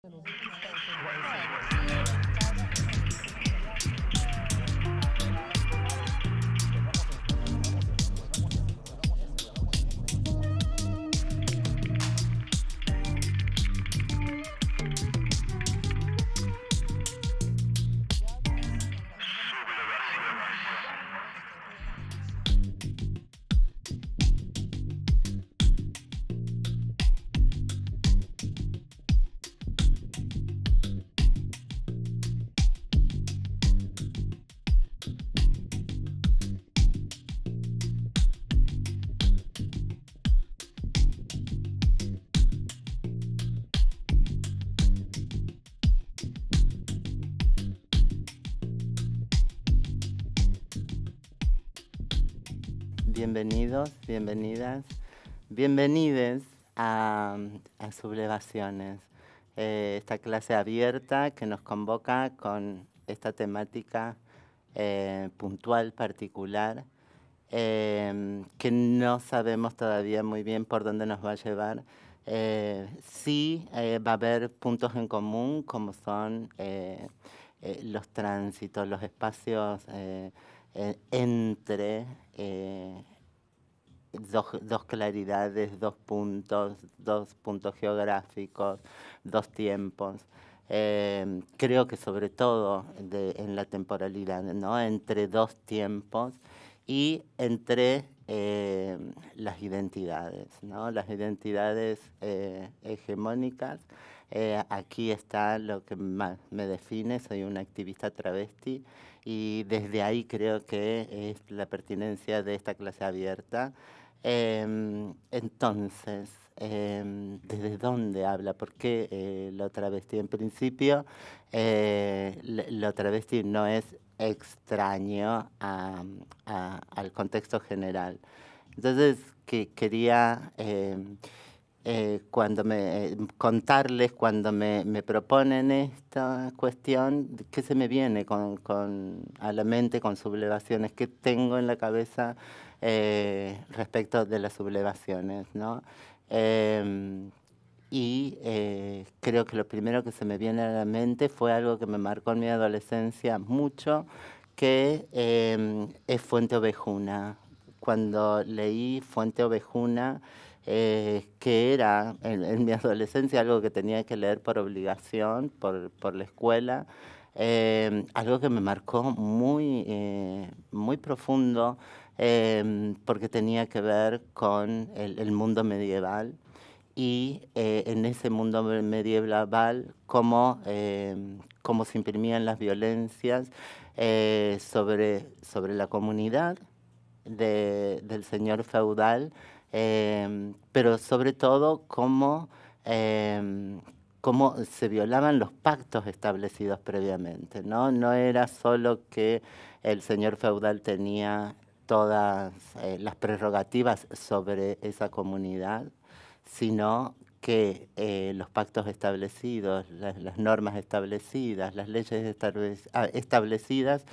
Thank you. bienvenidos, bienvenidas, bienvenides a, Sublevaciones, eh, esta clase abierta que nos convoca con esta temática eh, puntual, particular, eh, que no sabemos todavía muy bien por dónde nos va a llevar. sí va a haber puntos en común como son los tránsitos, los espacios entre eh, dos, claridades, dos puntos, dos puntos geográficos, dos tiempos. Em, creo que sobre todo en la temporalidad, ¿no? entre dos tiempos y entre em, las identidades, ¿no? las identidades eh, hegemónicas. Eh, aquí está lo que más me define, soy una activista travesti y desde ahí creo que es la pertinencia de esta clase abierta. Em, entonces, em, ¿desde dónde habla? ¿Por qué eh, lo travesti? En principio, eh, lo travesti no es extraño al contexto general. Entonces, que quería em, eh, cuando me contarles, cuando me, me, proponen esta cuestión, ¿qué se me viene con, con, a la mente con sublevaciones? ¿Qué tengo en la cabeza eh, respecto de las sublevaciones? ¿no? Em, y eh, creo que lo primero que se me viene a la mente fue algo que me marcó en mi adolescencia mucho, que em, es Fuente Ovejuna. Cuando leí Fuente Ovejuna, eh, que era en, mi adolescencia algo que tenía que leer por obligación, por, por la escuela, eh, algo que me marcó muy, eh, muy profundo porque tenía que ver con el, mundo medieval y en ese mundo medieval cómo, cómo se imprimían las violencias sobre, sobre la comunidad del señor feudal. Em, pero sobre todo em, cómo, se violaban los pactos establecidos previamente. ¿no? no era solo que el señor feudal tenía todas eh, las prerrogativas sobre esa comunidad, sino que eh, los pactos establecidos, las, normas establecidas, las leyes ah, establecidas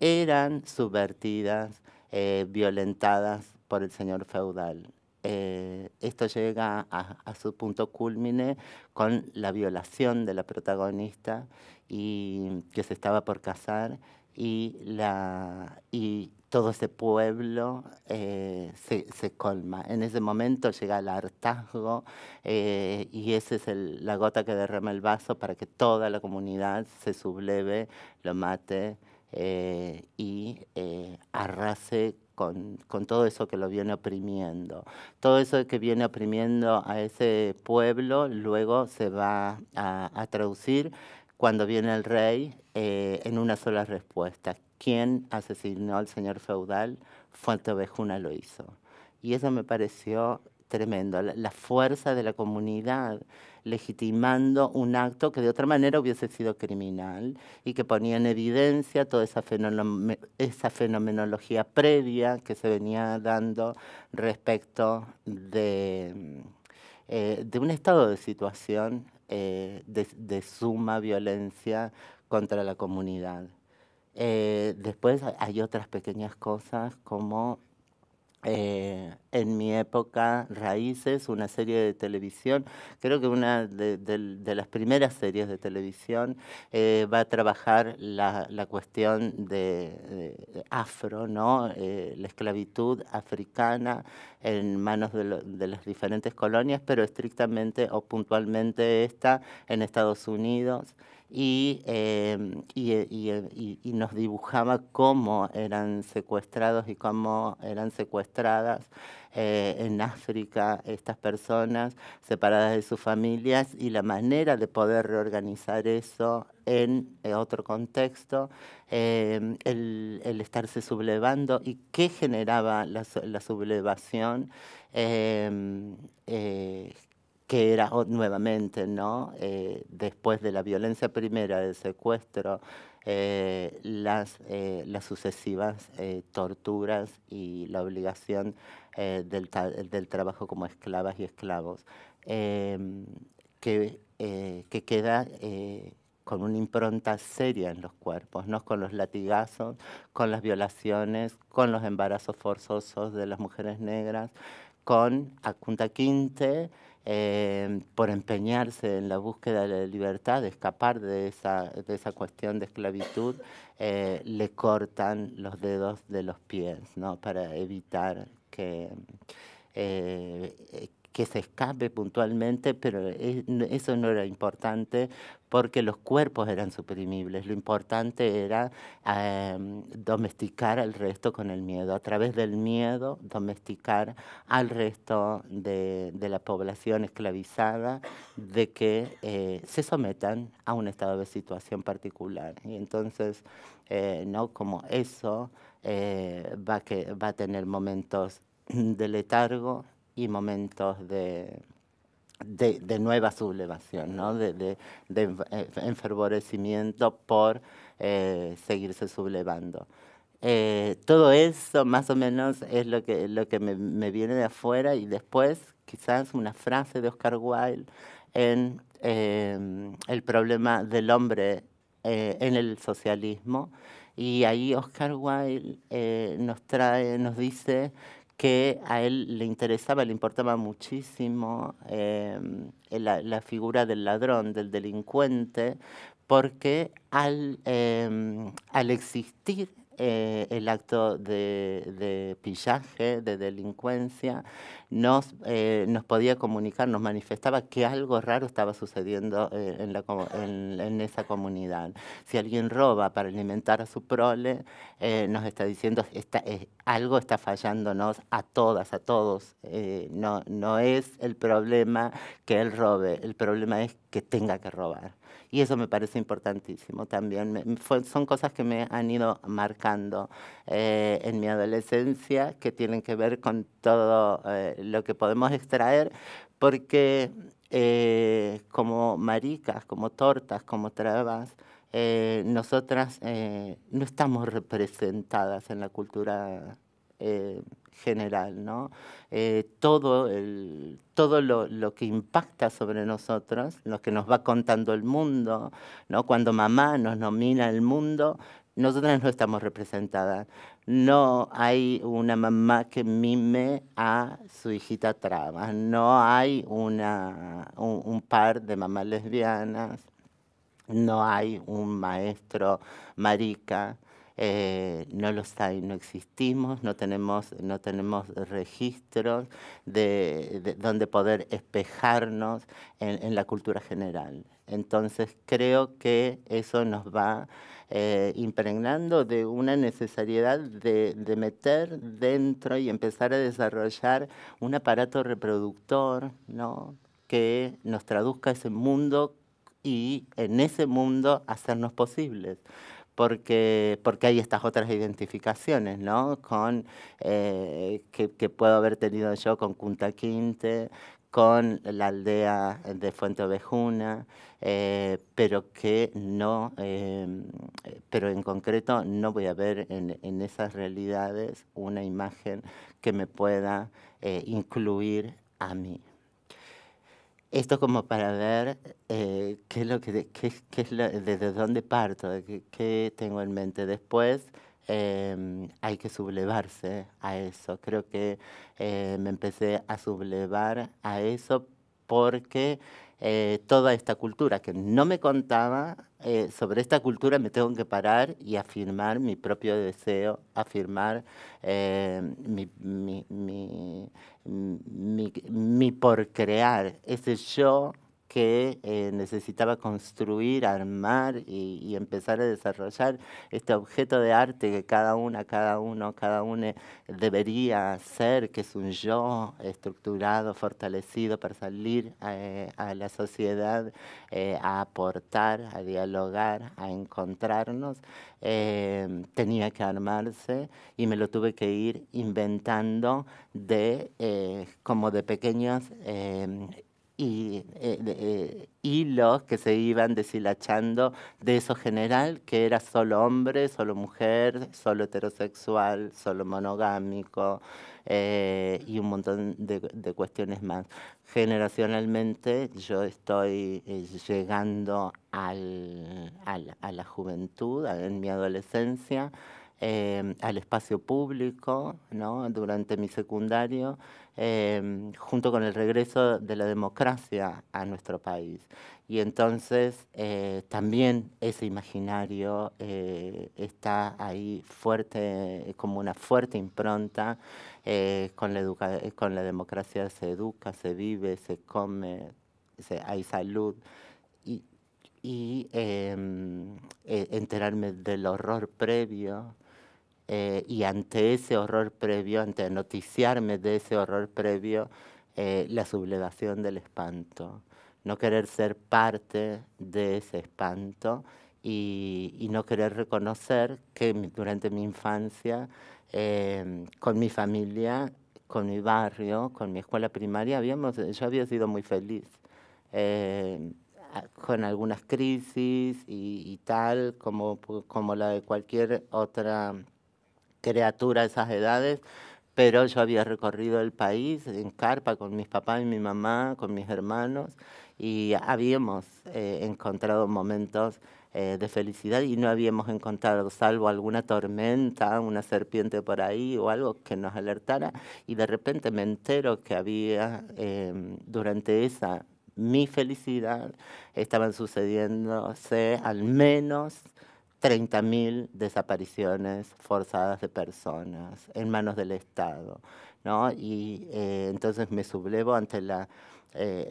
eran subvertidas, eh, violentadas por el señor feudal. Eh, esto llega a, su punto cúlmine con la violación de la protagonista y, que se estaba por casar y, la, y todo ese pueblo eh, se, se, colma. En ese momento llega el hartazgo eh, y esa es la gota que derrama el vaso para que toda la comunidad se subleve, lo mate y arrase con, todo eso que lo viene oprimiendo. Todo eso que viene oprimiendo a ese pueblo luego se va a, traducir cuando viene el rey eh, en una sola respuesta. ¿Quién asesinó al señor feudal? Fuentevejuna lo hizo. Y eso me pareció tremendo, la fuerza de la comunidad legitimando un acto que de otra manera hubiese sido criminal y que ponía en evidencia toda esa, esa fenomenología previa que se venía dando respecto de, eh, de un estado de situación eh, de, suma violencia contra la comunidad. Eh, después hay otras pequeñas cosas como eh, en mi época, Raíces, una serie de televisión, creo que una de, las primeras series de televisión, eh, va a trabajar la, cuestión de, afro, ¿no? Eh, la esclavitud africana en manos de, las diferentes colonias, pero estrictamente o puntualmente esta en Estados Unidos. Eh, eh, eh, y, nos dibujaba cómo eran secuestrados y cómo eran secuestradas en África estas personas separadas de sus familias y la manera de poder reorganizar eso en otro contexto, el, estarse sublevando y qué generaba la sublevación que era nuevamente, ¿no? Eh, después de la violencia primera, el secuestro, eh, eh, las, sucesivas torturas y la obligación del, trabajo como esclavas y esclavos, em, que, queda con una impronta seria en los cuerpos, ¿no? con los latigazos, con las violaciones, con los embarazos forzosos de las mujeres negras, con Acunta Quinte, eh, por empeñarse en la búsqueda de la libertad, de escapar de esa, esa cuestión de esclavitud, eh, le cortan los dedos de los pies, ¿no? Para evitar que, eh, que se escape puntualmente, pero eso no era importante porque los cuerpos eran suprimibles. Lo importante era em, domesticar al resto con el miedo, a través del miedo domesticar al resto de, la población esclavizada de que eh, se sometan a un estado de situación particular. Y entonces, eh, ¿no? Como eso eh, va a tener momentos de letargo, y momentos de, de, nueva sublevación, ¿no? de, eh, enfervorecimiento por eh, seguirse sublevando. Eh, todo eso más o menos es lo que, lo que me, viene de afuera y después quizás una frase de Oscar Wilde en el problema del hombre en el socialismo. Y ahí Oscar Wilde nos trae, nos dice que a él le interesaba, le importaba muchísimo em, eh, la, figura del ladrón, del delincuente, porque al, em, al existir eh, el acto de, pillaje, de delincuencia, eh, nos, podía comunicar, nos manifestaba que algo raro estaba sucediendo eh, en, esa comunidad. Si alguien roba para alimentar a su prole, nos está diciendo algo está fallándonos a todas, a todos. no, no es el problema que él robe, el problema es que tenga que robar y eso me parece importantísimo también. son cosas que me han ido marcando eh, en mi adolescencia que tienen que ver con todo eh, lo que podemos extraer, porque eh, como maricas, como tortas, como trabas, nosotras no estamos representadas en la cultura general, ¿no? Eh, todo todo lo, que impacta sobre nosotros, lo que nos va contando el mundo, ¿no? Cuando mamá nos nomina el mundo, nosotras no estamos representadas. No hay una mamá que mime a su hijita traba, no hay una, un par de mamás lesbianas, no hay un maestro marica, eh, no los hay, no existimos, no tenemos, no tenemos registros de, donde poder espejarnos en, la cultura general. Entonces creo que eso nos va eh, impregnando de una necesidad de, meter dentro y empezar a desarrollar un aparato reproductor ¿no? que nos traduzca ese mundo y en ese mundo hacernos posibles porque, porque hay estas otras identificaciones, Con, eh, que, puedo haber tenido yo con Cunta Quinte, con la aldea de Fuente Ovejuna, eh, pero que no, eh, pero en concreto no voy a ver en esas realidades una imagen que me pueda incluir a mí. Esto como para ver eh, qué es lo que, es desde dónde parto, qué, tengo en mente. Después em, hay que sublevarse a eso. Creo que eh, me empecé a sublevar a eso porque eh, toda esta cultura que no me contaba, eh, sobre esta cultura me tengo que parar y afirmar mi propio deseo, afirmar eh, mi, mi, por crear, ese yo que eh, necesitaba construir, armar y, empezar a desarrollar este objeto de arte que cada una, cada uno, cada uno debería ser, que es un yo estructurado, fortalecido para salir eh, a la sociedad, eh, a aportar, a dialogar, a encontrarnos, tenía que armarse y me lo tuve que ir inventando de, como de pequeños y eh, eh, hilos que se iban deshilachando de eso general, que era solo hombre, solo mujer, solo heterosexual, solo monogámico eh, y un montón de, cuestiones más. Generacionalmente yo estoy eh, llegando a la juventud, en mi adolescencia. Em, al espacio público durante mi secundario, em, junto con el regreso de la democracia a nuestro país. Y entonces eh, también ese imaginario eh, está ahí fuerte, como una fuerte impronta, eh, con, la con la democracia se educa, se vive, se come, hay salud. y em, e-, enterarme del horror previo eh, y ante ese horror previo, ante noticiarme de ese horror previo, eh, la sublevación del espanto, no querer ser parte de ese espanto y, no querer reconocer que durante mi infancia, em, con mi familia, con mi barrio, con mi escuela primaria, habíamos, yo había sido muy feliz. Em, con algunas crisis y, y, tal, como, como la de cualquier otra criatura a esas edades, pero yo había recorrido el país en carpa con mis papás y mi mamá, con mis hermanos, y habíamos eh, encontrado momentos eh, de felicidad y no habíamos encontrado, salvo alguna tormenta, una serpiente por ahí o algo que nos alertara, y de repente me entero que había em, durante esa mi felicidad, estaban sucediéndose al menos 30.000 desapariciones forzadas de personas en manos del Estado. Y eh, entonces me sublevo ante la, eh,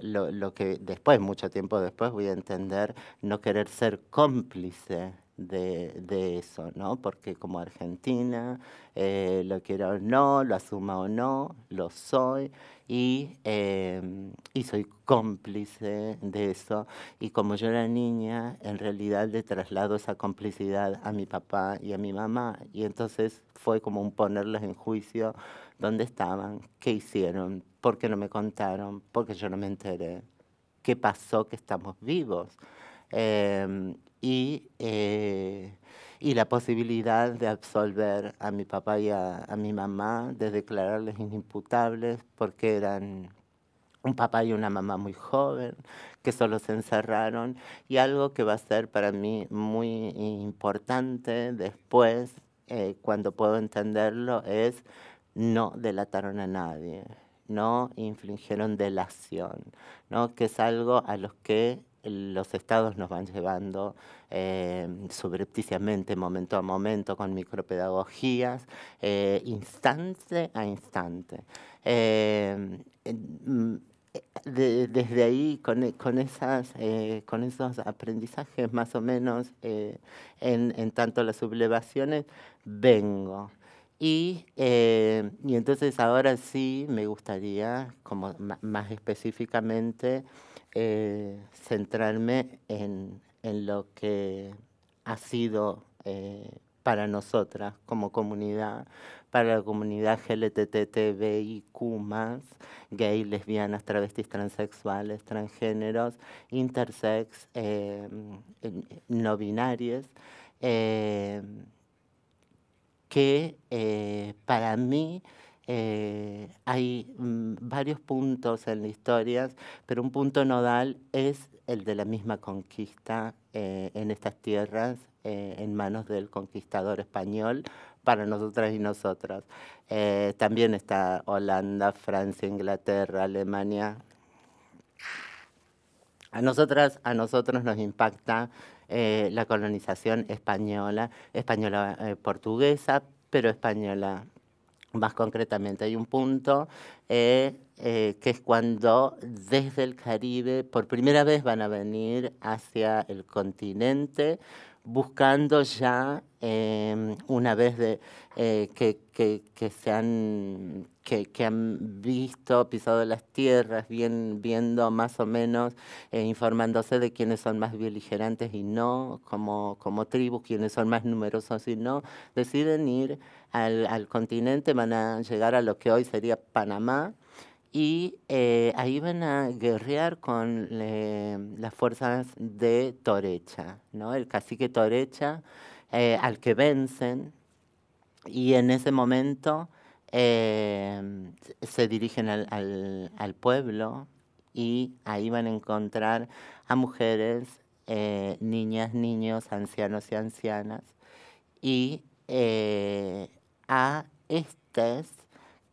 lo, que después, mucho tiempo después, voy a entender no querer ser cómplice. De, eso, ¿no? Porque como argentina, eh, lo quiero o no, lo asuma o no, lo soy, y, em, y soy cómplice de eso. Y como yo era niña, en realidad le traslado esa complicidad a mi papá y a mi mamá. Y entonces fue como un ponerles en juicio dónde estaban, qué hicieron, por qué no me contaron, por qué yo no me enteré, qué pasó que estamos vivos. Em, y eh, y la posibilidad de absolver a mi papá y a, mi mamá, de declararles inimputables porque eran un papá y una mamá muy joven, que solo se encerraron, y algo que va a ser para mí muy importante después, eh, cuando puedo entenderlo, es no delataron a nadie, no infligieron delación, ¿no? que es algo a los que los estados nos van llevando eh, subrepticiamente, momento a momento, con micropedagogías, eh, instante a instante. Eh, mm, desde ahí, con, esos aprendizajes más o menos, en, tanto las sublevaciones, vengo. Y, y, entonces ahora sí me gustaría, como más específicamente, eh, centrarme en, lo que ha sido eh, para nosotras como comunidad, para la comunidad LGTBIQ+, gay, lesbianas, travestis, transexuales, transgéneros, intersex, eh, no binarias, que para mí eh, hay mm, varios puntos en la historia, pero un punto nodal es el de la misma conquista eh, en estas tierras eh, en manos del conquistador español para nosotras y nosotros. también está Holanda, Francia, Inglaterra, Alemania. A nosotras, a nosotros nos impacta la colonización española, española portuguesa, pero española más concretamente, hay un punto eh, eh, que es cuando desde el Caribe por primera vez van a venir hacia el continente buscando ya, em, una vez eh, que, que, se han, visto, pisado las tierras, viendo más o menos, informándose de quiénes son más beligerantes y no, como, como tribus, quiénes son más numerosos y no, deciden ir al, al continente, van a llegar a lo que hoy sería Panamá, y eh, ahí van a guerrear con las fuerzas de Torecha, ¿no? el cacique Torecha, eh, al que vencen, y en ese momento eh, se dirigen al, al, al, pueblo y ahí van a encontrar a mujeres, niñas, niños, ancianos y ancianas, y a estas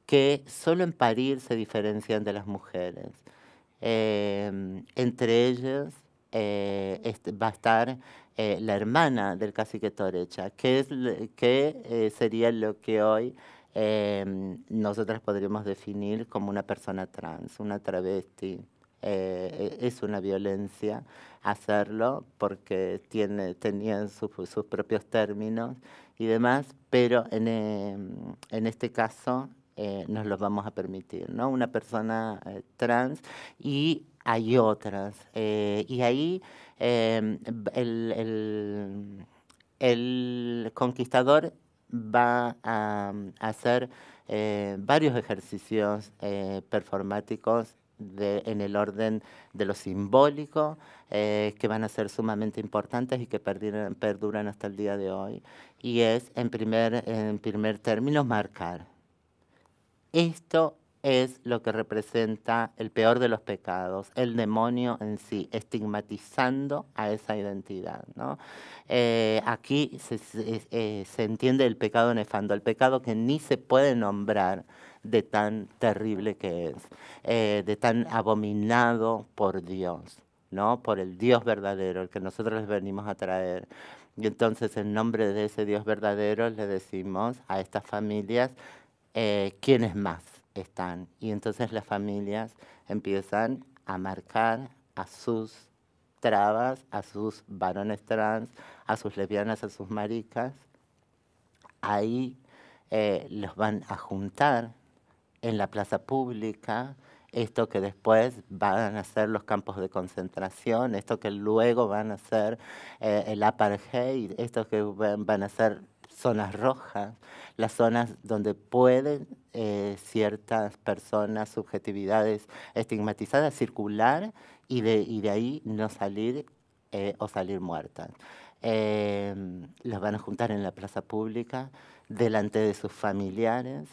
que solo en parir se diferencian de las mujeres. Em, entre ellas eh, este, va a estar eh, la hermana del cacique Torecha, que, eh, sería lo que hoy em, nosotras podríamos definir como una persona trans, una travesti. E, es una violencia hacerlo porque tiene, sus propios términos y demás, pero en, em, este caso eh, nos los vamos a permitir, ¿no? Una persona eh, trans y hay otras. Eh, y ahí em, el, conquistador va a, em, hacer varios ejercicios performáticos en el orden de lo simbólico, que van a ser sumamente importantes y que perduran hasta el día de hoy y es, en primer, en primer término, marcar. Esto es lo que representa el peor de los pecados, el demonio en sí, estigmatizando a esa identidad. ¿no? Eh, aquí se, eh, se, entiende el pecado nefando, el pecado que ni se puede nombrar de tan terrible que es, eh, de tan abominado por Dios, ¿no? por el Dios verdadero, el que nosotros les venimos a traer. Y entonces en nombre de ese Dios verdadero le decimos a estas familias eh, quiénes más están. Y entonces las familias empiezan a marcar a sus trabas, a sus varones trans, a sus lesbianas, a sus maricas. Ahí eh, los van a juntar en la plaza pública esto que después van a ser los campos de concentración, esto que luego van a ser eh, el apartheid, esto que van a ser zonas rojas, las zonas donde pueden eh, ciertas personas, subjetividades estigmatizadas circular y de, y de ahí no salir eh, o salir muertas. las van a juntar en la plaza pública, delante de sus familiares,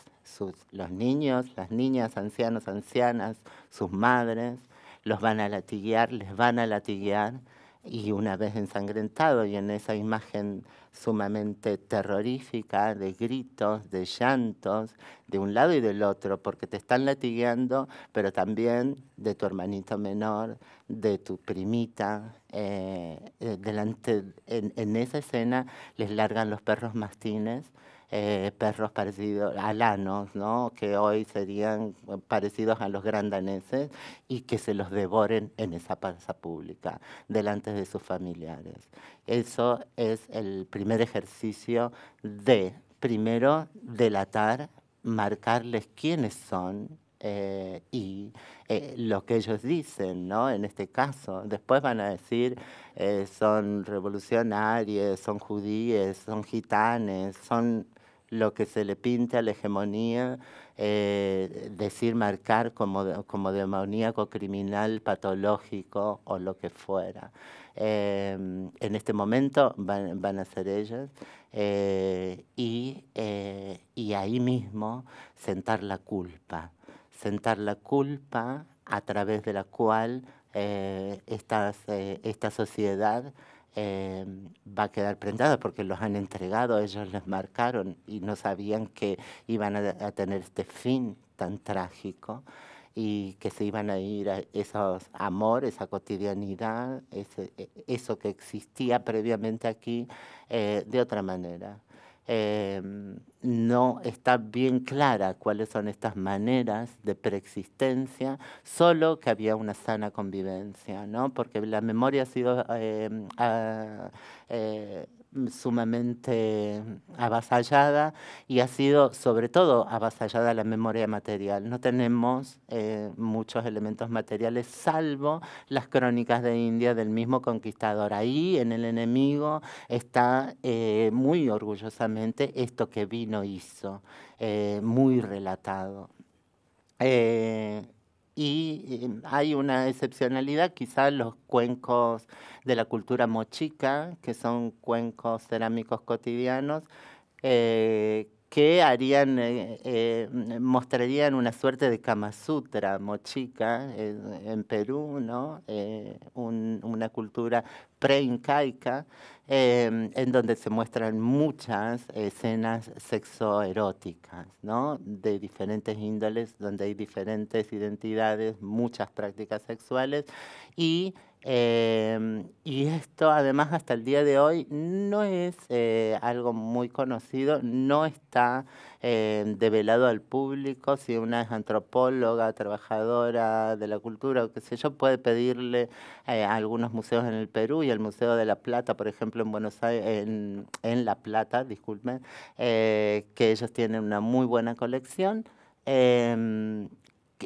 los niños, las niñas, ancianos, ancianas, sus madres, los van a latiguear, les van a latiguear, y una vez ensangrentado y en esa imagen sumamente terrorífica de gritos, de llantos, de un lado y del otro, porque te están latigueando, pero también de tu hermanito menor, de tu primita. Eh, eh, en esa escena les largan los perros mastines eh, perros parecidos, a ¿no? que hoy serían eh, parecidos a los grandaneses, y que se los devoren en esa plaza pública, delante de sus familiares. Eso es el primer ejercicio de, primero, delatar, marcarles quiénes son, eh, y lo que ellos dicen, ¿no? En este caso, después van a decir son revolucionarios, son judíes, son gitanes, son lo que se le pinte a la hegemonía, eh, decir, marcar como, como demoníaco, criminal, patológico o lo que fuera. Eh, en este momento van, a ser ellas eh, y, ahí mismo sentar la culpa, sentar la culpa a través de la cual esta sociedad Em, va a quedar prendado porque los han entregado, ellos les marcaron y no sabían que iban a, tener este fin tan trágico y que se iban a ir a esos amor, esa cotidianidad, e, eso que existía previamente aquí eh, de otra manera. Em, no está bien clara cuáles son estas maneras de preexistencia, solo que había una sana convivencia, ¿no? porque la memoria ha sido... Em, eh, sumamente avasallada y ha sido sobre todo avasallada la memoria material. No tenemos eh, muchos elementos materiales salvo las crónicas de India del mismo conquistador. Ahí en el enemigo está eh, muy orgullosamente esto que vino hizo, eh, muy relatado y hay una excepcionalidad, quizás los cuencos de la cultura mochica, que son cuencos cerámicos cotidianos, eh, que harían, eh, mm, mostrarían una suerte de Kama Sutra, Mochica, eh, en Perú, ¿no? Eh, una cultura pre preincaica, en donde se muestran muchas escenas sexoeróticas, ¿no? de diferentes índoles, donde hay diferentes identidades, muchas prácticas sexuales, y Em, y esto además hasta el día de hoy no es eh, algo muy conocido, no está eh, develado al público. Si una es antropóloga, trabajadora de la cultura o qué sé yo, puede pedirle eh, a algunos museos en el Perú y al Museo de La Plata, por ejemplo, en Buenos Aires, en, en La Plata, disculpen, que ellos tienen una muy buena colección. Em,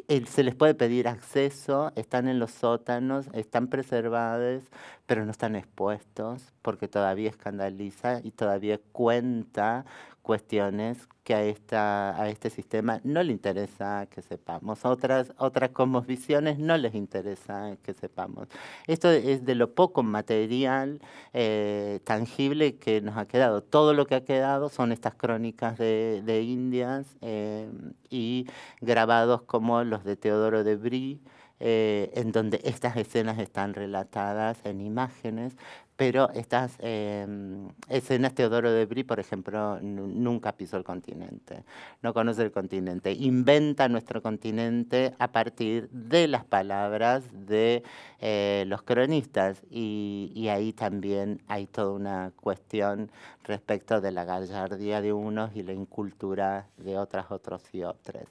eh, se les puede pedir acceso, están en los sótanos, están preservados, pero no están expuestos porque todavía escandaliza y todavía cuenta cuestiones que a, esta, a este sistema no le interesa que sepamos, otras, otras visiones no les interesa que sepamos. Esto es de lo poco material, eh, tangible que nos ha quedado. Todo lo que ha quedado son estas crónicas de, Indias eh, y grabados como los de Teodoro de Brie, eh, en donde estas escenas están relatadas en imágenes, pero estas em, escenas, Teodoro de Brie, por ejemplo, nunca pisó el continente, no conoce el continente, inventa nuestro continente a partir de las palabras de eh, los cronistas y, ahí también hay toda una cuestión respecto de la gallardía de unos y la incultura de otras, otros y otros.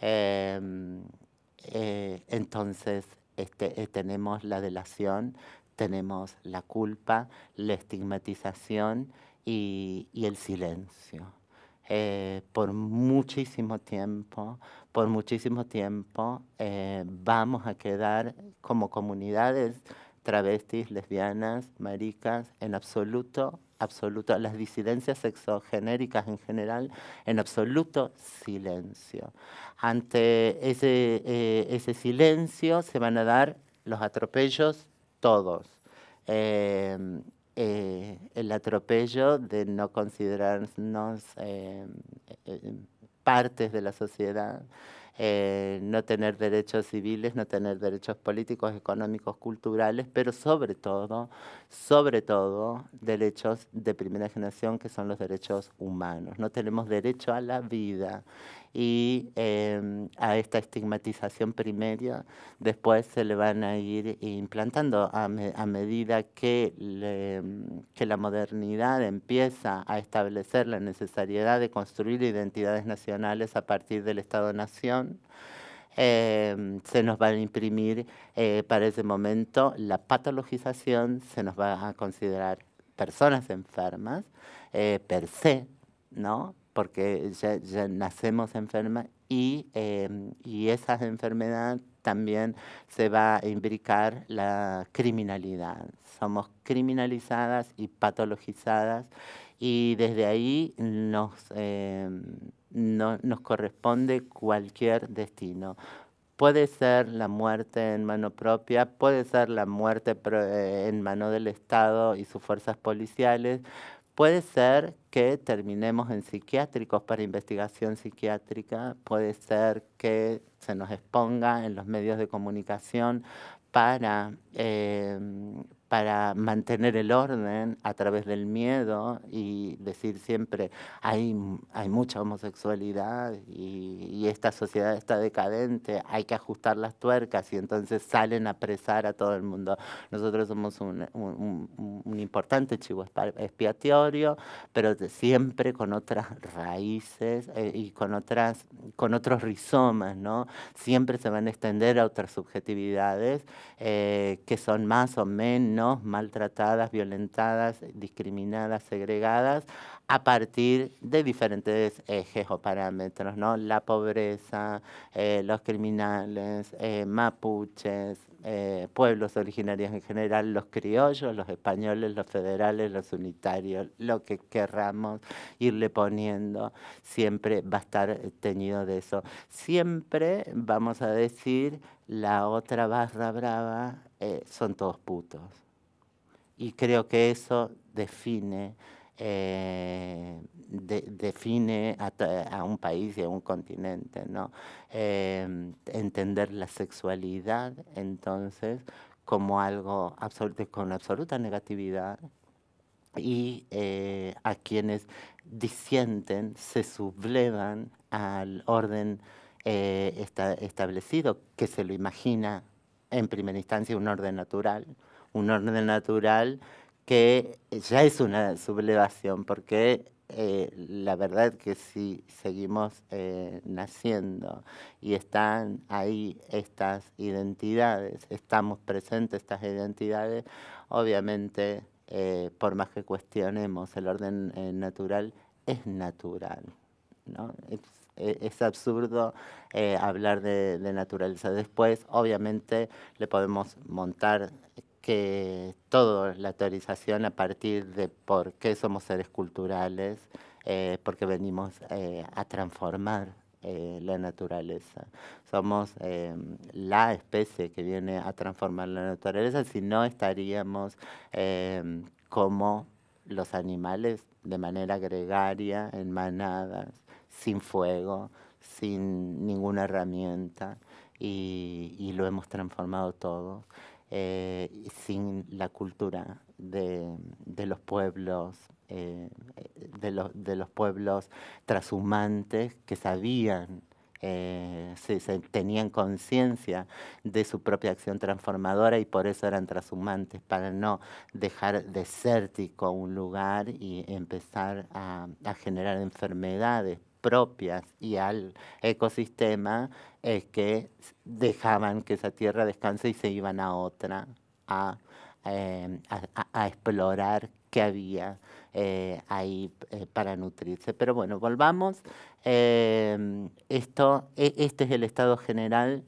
Em, eh, entonces, este, eh, tenemos la delación tenemos la culpa, la estigmatización y, el silencio. Eh, por muchísimo tiempo, por muchísimo tiempo eh, vamos a quedar como comunidades travestis, lesbianas, maricas, en absoluto, absoluto, las disidencias sexogenéricas en general, en absoluto silencio. Ante ese, eh, ese silencio se van a dar los atropellos todos. Em, eh, el atropello de no considerarnos em, em, partes de la sociedad, eh, no tener derechos civiles, no tener derechos políticos, económicos, culturales, pero sobre todo, sobre todo, derechos de primera generación que son los derechos humanos. No tenemos derecho a la vida y em, a esta estigmatización primaria después se le van a ir implantando a, medida que, la modernidad empieza a establecer la necesidad de construir identidades nacionales a partir del Estado-Nación. Em, se nos va a imprimir eh, para ese momento la patologización, se nos va a considerar personas enfermas eh, per se, ¿no? porque ya, nacemos enfermas y, eh, y también se va a imbricar la criminalidad. Somos criminalizadas y patologizadas y desde ahí nos em, corresponde cualquier destino. Puede ser la muerte en mano propia, puede ser la muerte eh, en mano del Estado y sus fuerzas policiales, Puede ser que terminemos en psiquiátricos para investigación psiquiátrica, puede ser que se nos exponga en los medios de comunicación para, eh, para mantener el orden a través del miedo y decir siempre hay, hay mucha homosexualidad y, esta sociedad está decadente, hay que ajustar las tuercas y entonces salen a apresar a todo el mundo. Nosotros somos un, importante chivo expiatorio, pero siempre con otras raíces eh, y con, otras, con otros rizomas, ¿no? Siempre se van a extender a otras subjetividades eh, que son más o menos maltratadas, violentadas, discriminadas, segregadas, a partir de diferentes ejes o parámetros, ¿no? La pobreza, eh, los criminales, eh, mapuches, eh, pueblos originarios en general, los criollos, los españoles, los federales, los unitarios, lo que querramos irle poniendo, siempre va a estar teñido de eso. Siempre vamos a decir, la otra barra brava son todos putos y creo que eso define, eh, define a, un país y a un continente, em, entender la sexualidad, entonces, como algo con absoluta negatividad y eh, a quienes disienten, se sublevan al orden eh, establecido, que se lo imagina en primera instancia un orden natural, un orden natural que ya es una sublevación, porque eh, la verdad que si seguimos eh, naciendo y están ahí estas identidades, estamos presentes estas identidades, obviamente eh, por más que cuestionemos el orden natural, es natural. ¿no? Es, e, absurdo hablar de, de naturaleza. Después, obviamente, le podemos montar que toda la teorización a partir de por qué somos seres culturales, eh, porque venimos eh, a transformar eh, la naturaleza. Somos eh, la especie que viene a transformar la naturaleza, si no estaríamos como los animales de manera gregaria, en manadas, sin fuego, sin ninguna herramienta, y lo hemos transformado todo. Eh, sin la cultura de, los pueblos, de, los, pueblos eh, transhumantes que sabían eh, se, tenían conciencia de su propia acción transformadora y por eso eran transhumantes, para no dejar desértico un lugar y empezar a generar enfermedades propias y al ecosistema es que dejaban que esa tierra descanse y se iban a otra a, em, explorar qué había eh, ahí eh, para nutrirse. Pero bueno, volvamos. Em, esto, e, este es el estado general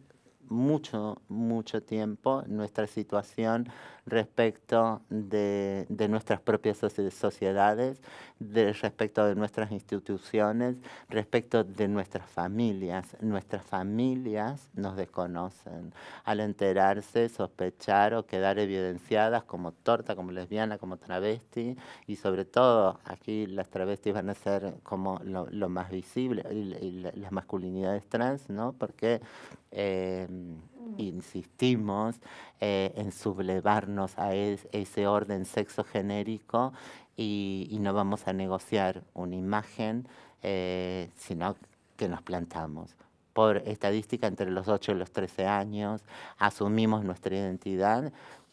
mucho, mucho tiempo. Nuestra situación respecto de, nuestras propias sociedades, del respecto de nuestras instituciones, respecto de nuestras familias. Nuestras familias nos desconocen. Al enterarse, sospechar o quedar evidenciadas como torta, como lesbiana, como travesti, y sobre todo aquí las travestis van a ser como lo, más visible, las masculinidades trans, ¿no? Porque eh, insistimos eh, en sublevarnos a ese orden sexo genérico y, no vamos a negociar una imagen, eh, sino que nos plantamos. Por estadística, entre los 8 y los 13 años asumimos nuestra identidad.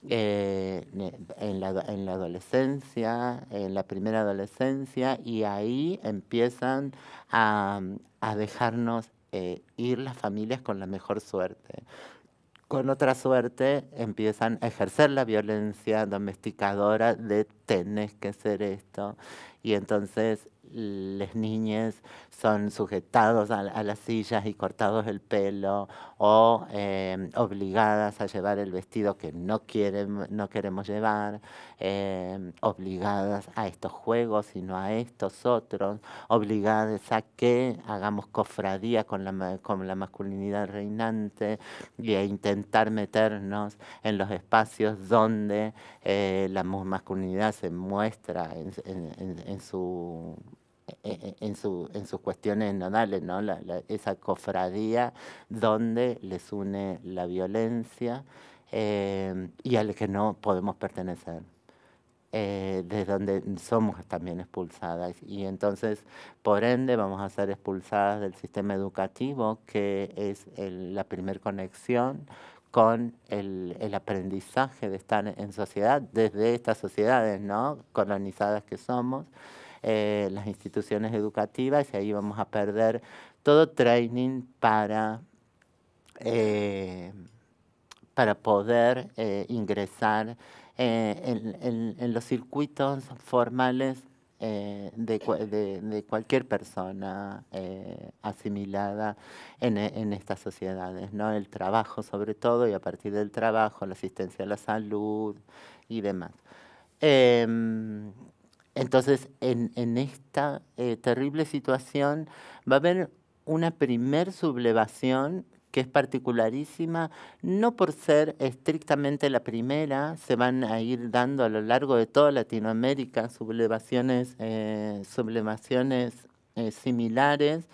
Eh, en, la, adolescencia, en la primera adolescencia, y ahí empiezan a, dejarnos ir las familias con la mejor suerte con otra suerte empiezan a ejercer la violencia domesticadora de tenés que hacer esto. Y entonces las niñas son sujetados a, las sillas y cortados el pelo o eh, obligadas a llevar el vestido que no queremos llevar. Em, obligadas a estos juegos, y no a estos otros, obligadas a que hagamos cofradía con la, con la masculinidad reinante y a intentar meternos en los espacios donde eh, la masculinidad se muestra e, e, en, su en, sus cuestiones nodales, ¿no? La, esa cofradía donde les une la violencia em, y al que no podemos pertenecer desde eh, donde somos también expulsadas. Y entonces, por ende, vamos a ser expulsadas del sistema educativo, que es la primer conexión con el, aprendizaje de estar en sociedad, desde estas sociedades ¿no? colonizadas que somos, eh, las instituciones educativas, y ahí vamos a perder todo training para, eh, para poder ingresar eh, en, los circuitos formales eh, de, cualquier persona eh, asimilada en, estas sociedades, El trabajo sobre todo y a partir del trabajo, la asistencia a la salud y demás. Em, entonces, en, esta terrible situación va a haber una primer sublevación que es particularísima, no por ser estrictamente la primera, se van a ir dando a lo largo de toda Latinoamérica sublevaciones, eh, eh, similares,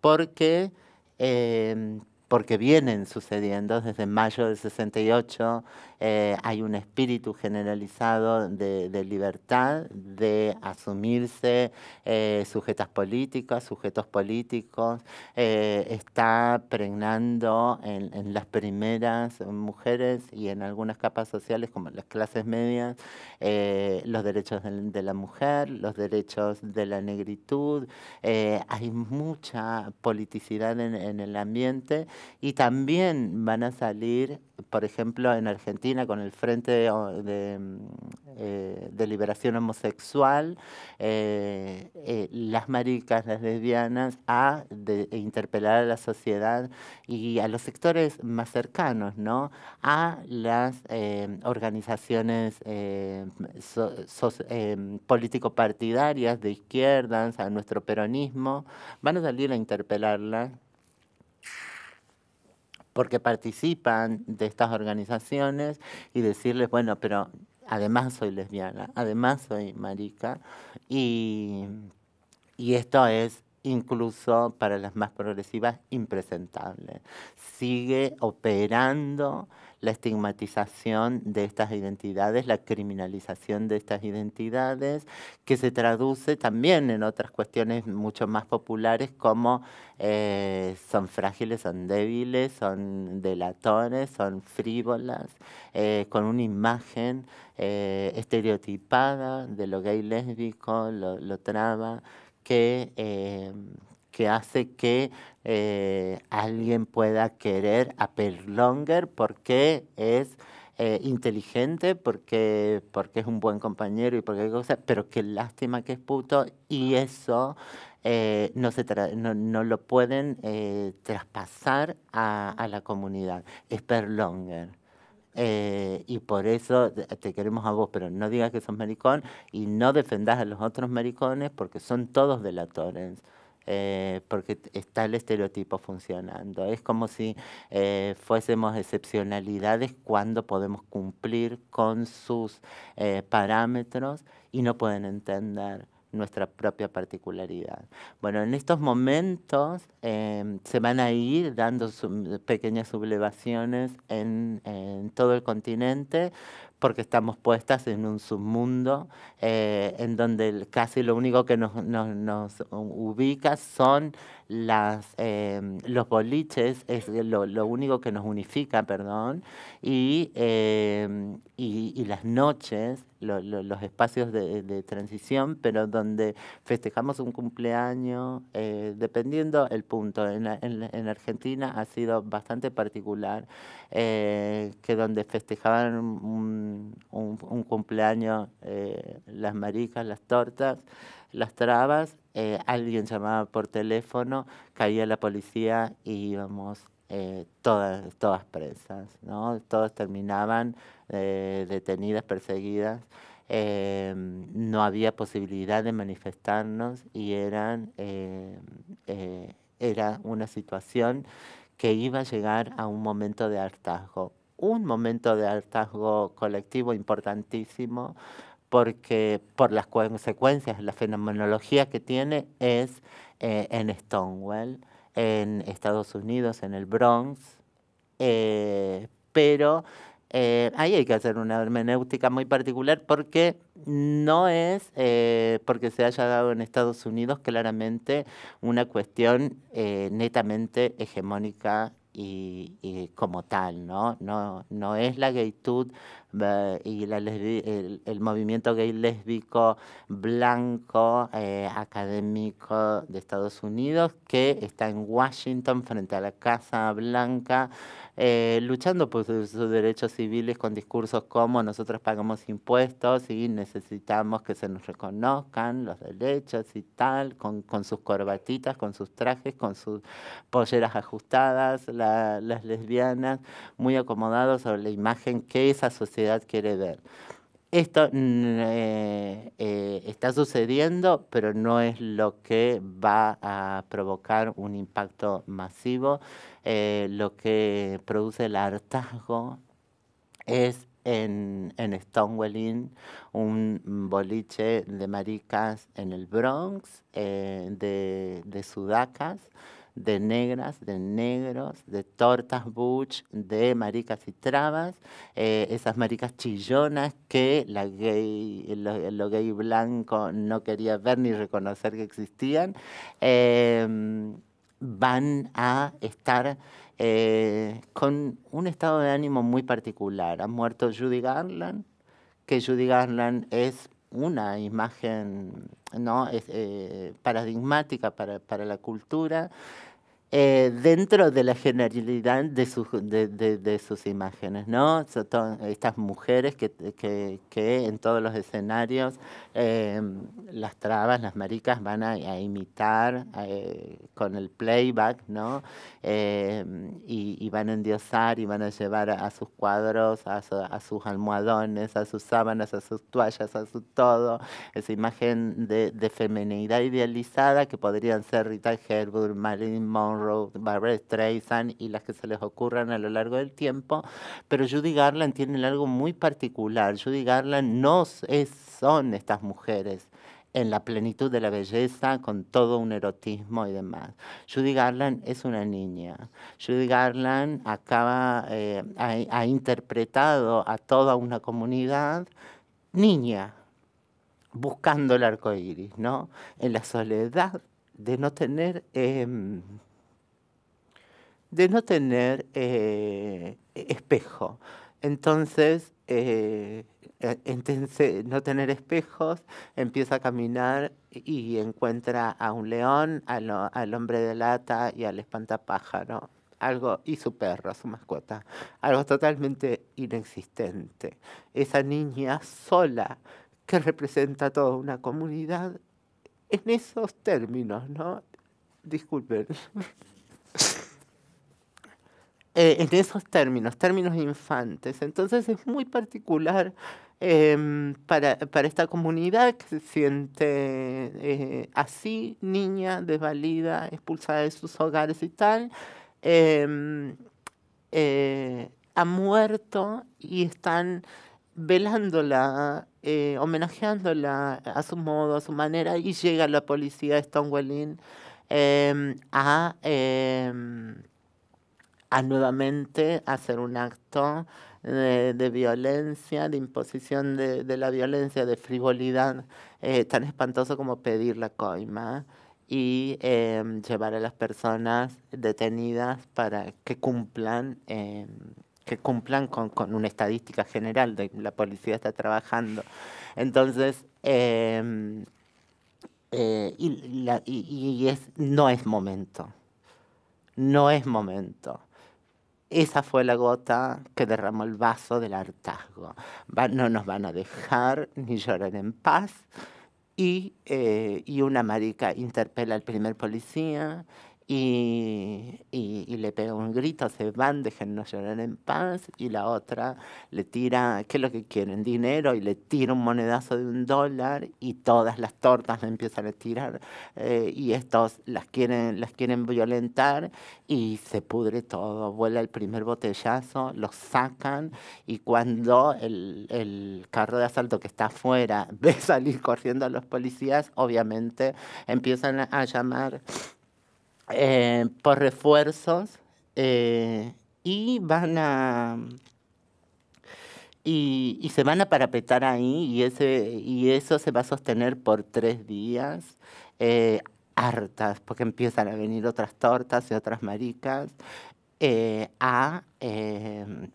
porque, eh, porque vienen sucediendo desde mayo del 68 eh, hay un espíritu generalizado de, libertad, de asumirse eh, sujetas políticas, sujetos políticos, eh, está pregnando en, las primeras mujeres y en algunas capas sociales como las clases medias los derechos de, la mujer, los derechos de la negritud, hay mucha politicidad en el ambiente y también van a salir, por ejemplo, en Argentina, con el Frente eh, mm, eh, de, Liberación Homosexual, eh, las maricas, las lesbianas, a e interpelar a la sociedad y a los sectores más cercanos, A las organizaciones político-partidarias de izquierdas, a nuestro peronismo, van a salir a interpelarla porque participan de estas organizaciones y decirles, bueno, pero además soy lesbiana, además soy marica, y, esto es incluso para las más progresivas impresentable. Sigue operando la estigmatización de estas identidades, la criminalización de estas identidades, que se traduce también en otras cuestiones mucho más populares como eh, son frágiles, son débiles, son delatones, son frívolas, eh, con una imagen eh, estereotipada de lo gay lésbico, lo, lo traba, que que hace que eh, alguien pueda querer a Perlonger porque es eh, inteligente, porque, porque es un buen compañero y porque cosa, pero qué lástima que es puto y eso eh, no, lo pueden traspasar a, la comunidad. Es Perlonger. y por eso te queremos a vos, pero no digas que sos maricón y no defendas a los otros maricones porque son todos delatores. Eh, porque está el estereotipo funcionando. Es como si eh, fuésemos excepcionalidades cuando podemos cumplir con sus eh, parámetros y no pueden entender nuestra propia particularidad. Bueno, en estos momentos em, se van a ir dando pequeñas sublevaciones en, todo el continente porque estamos puestas en un submundo eh, en donde casi lo único que nos, nos, ubica son las, em, los boliches, es lo, lo, único que nos unifica, perdón, y, eh, y, y las noches los espacios de, transición, pero donde festejamos un cumpleaños, eh, dependiendo el punto. En, Argentina ha sido bastante particular eh, que donde festejaban un, cumpleaños eh, las maricas, las tortas, las trabas, alguien llamaba por teléfono, caía la policía y íbamos eh, todas, todas presas, ¿no? Todas terminaban eh, detenidas, perseguidas. Em, no había posibilidad de manifestarnos y eran, em, eh, era una situación que iba a llegar a un momento de hartazgo. Un momento de hartazgo colectivo importantísimo porque por las consecuencias, la fenomenología que tiene es en Stonewall en Estados Unidos, en el Bronx, eh, pero eh, ahí hay que hacer una hermenéutica muy particular porque no es eh, porque se haya dado en Estados Unidos claramente una cuestión netamente hegemónica y, como tal, ¿no? No, es la gaytud eh, y el, movimiento gay lésbico blanco eh, académico de Estados Unidos que está en Washington frente a la Casa Blanca eh, luchando por sus, derechos civiles con discursos como nosotros pagamos impuestos y necesitamos que se nos reconozcan los derechos y tal, con, con sus corbatitas, con sus trajes, con sus polleras ajustadas, las lesbianas, muy acomodados sobre la imagen que esa sociedad quiere ver. Esto mm, eh, eh, está sucediendo, pero no es lo que va a provocar un impacto masivo eh, lo que produce el hartazgo es en, en Stonewall un boliche de maricas en el Bronx, eh, de, de sudacas, de negras, de negros, de tortas butch, de maricas y trabas, eh, esas maricas chillonas que la gay, lo, gay blanco no quería ver ni reconocer que existían van a estar eh, con un estado de ánimo muy particular. Ha muerto Judy Garland, que Judy Garland es una imagen ¿no? Eh, paradigmática para, la cultura. Eh, dentro de la generalidad de sus, de, sus imágenes, ¿no? estas mujeres que, que, que, en todos los escenarios em, las trabas, las maricas van a, imitar eh, con el playback, ¿no? Em, y, van a endiosar y van a llevar a, sus cuadros, a, sus almohadones, a sus sábanas, a sus toallas, a su todo, esa imagen de, de femenidad idealizada que podrían ser Rita Gerber, Marilyn Monroe, Monroe, Barbara y las que se les ocurran a lo largo del tiempo, pero Judy Garland tiene algo muy particular. Judy Garland no es, son estas mujeres en la plenitud de la belleza, con todo un erotismo y demás. Judy Garland es una niña. Judy Garland acaba, eh, ha, interpretado a toda una comunidad niña, buscando el arco iris, ¿no? En la soledad de no tener em, de no tener eh, espejo. Eh, e, entonces, no tener espejos, empieza a caminar y encuentra a un león, al, hombre de lata y al espantapájaro algo y su perro, su mascota, algo totalmente inexistente. Esa niña sola que representa toda una comunidad en esos términos, ¿no? Disculpen. Eh, en esos términos, términos infantes. Entonces es muy particular em, para, esta comunidad que se siente eh, así, niña, desvalida, expulsada de sus hogares y tal. Em, eh, ha muerto y están velándola, homenajeándola a su modo, a su manera, y llega la policía de Stonewall em, a a nuevamente hacer un acto de, violencia, de imposición de, la violencia, de frivolidad, eh, tan espantoso como pedir la coima y em, llevar a las personas detenidas para que cumplan. Em, que cumplan con, una estadística general de la policía está trabajando. Entonces, em, eh, no es momento, no es momento. Esa fue la gota que derramó el vaso del hartazgo. no nos van a dejar ni llorar en paz. Y, eh, y una marica interpela al primer policía y, le pega un grito, se van, déjennos llorar en paz, y la otra le tira, ¿qué es lo que quieren? Dinero, y le tira un monedazo de un dólar, y todas las tortas le empiezan a tirar, eh, y estos las quieren, las quieren violentar, y se pudre todo, vuela el primer botellazo, los sacan, y cuando el, el carro de asalto que está afuera ve salir corriendo a los policías, obviamente empiezan a llamar eh, por refuerzos eh, y van a y, se van a parapetar ahí y ese y eso se va a sostener por tres días eh, hartas porque empiezan a venir otras tortas y otras maricas a,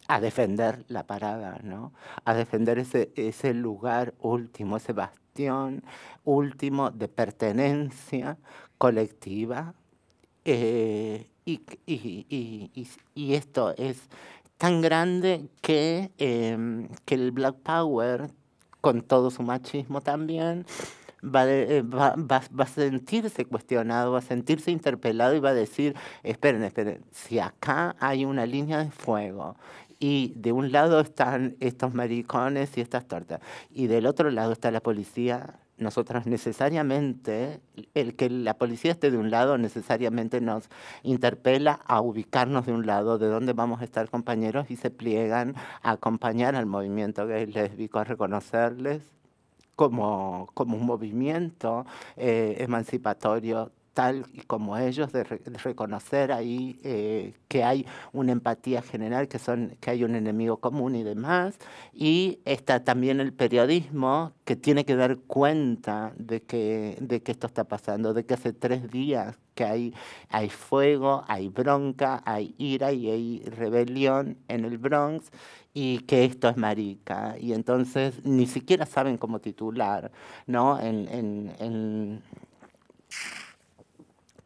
a, defender la parada, ¿no? A defender ese, ese lugar último, ese bastión último de pertenencia colectiva eh, y, y, y, y, esto es tan grande que, em, que el Black Power, con todo su machismo también, eh, Va, va, va, a sentirse cuestionado, va a sentirse interpelado y va a decir, esperen, esperen, si acá hay una línea de fuego y de un lado están estos maricones y estas tortas y del otro lado está la policía, nosotras necesariamente, el que la policía esté de un lado necesariamente nos interpela a ubicarnos de un lado, de dónde vamos a estar compañeros y se pliegan a acompañar al movimiento gay lésbico, a reconocerles como, como un movimiento eh, emancipatorio tal como ellos, de, reconocer ahí eh, que hay una empatía general, que, son, que hay un enemigo común y demás. Y está también el periodismo que tiene que dar cuenta de que, de que esto está pasando, de que hace tres días que hay, hay fuego, hay bronca, hay ira y hay rebelión en el Bronx y que esto es marica. Y entonces ni siquiera saben cómo titular, ¿no? en, en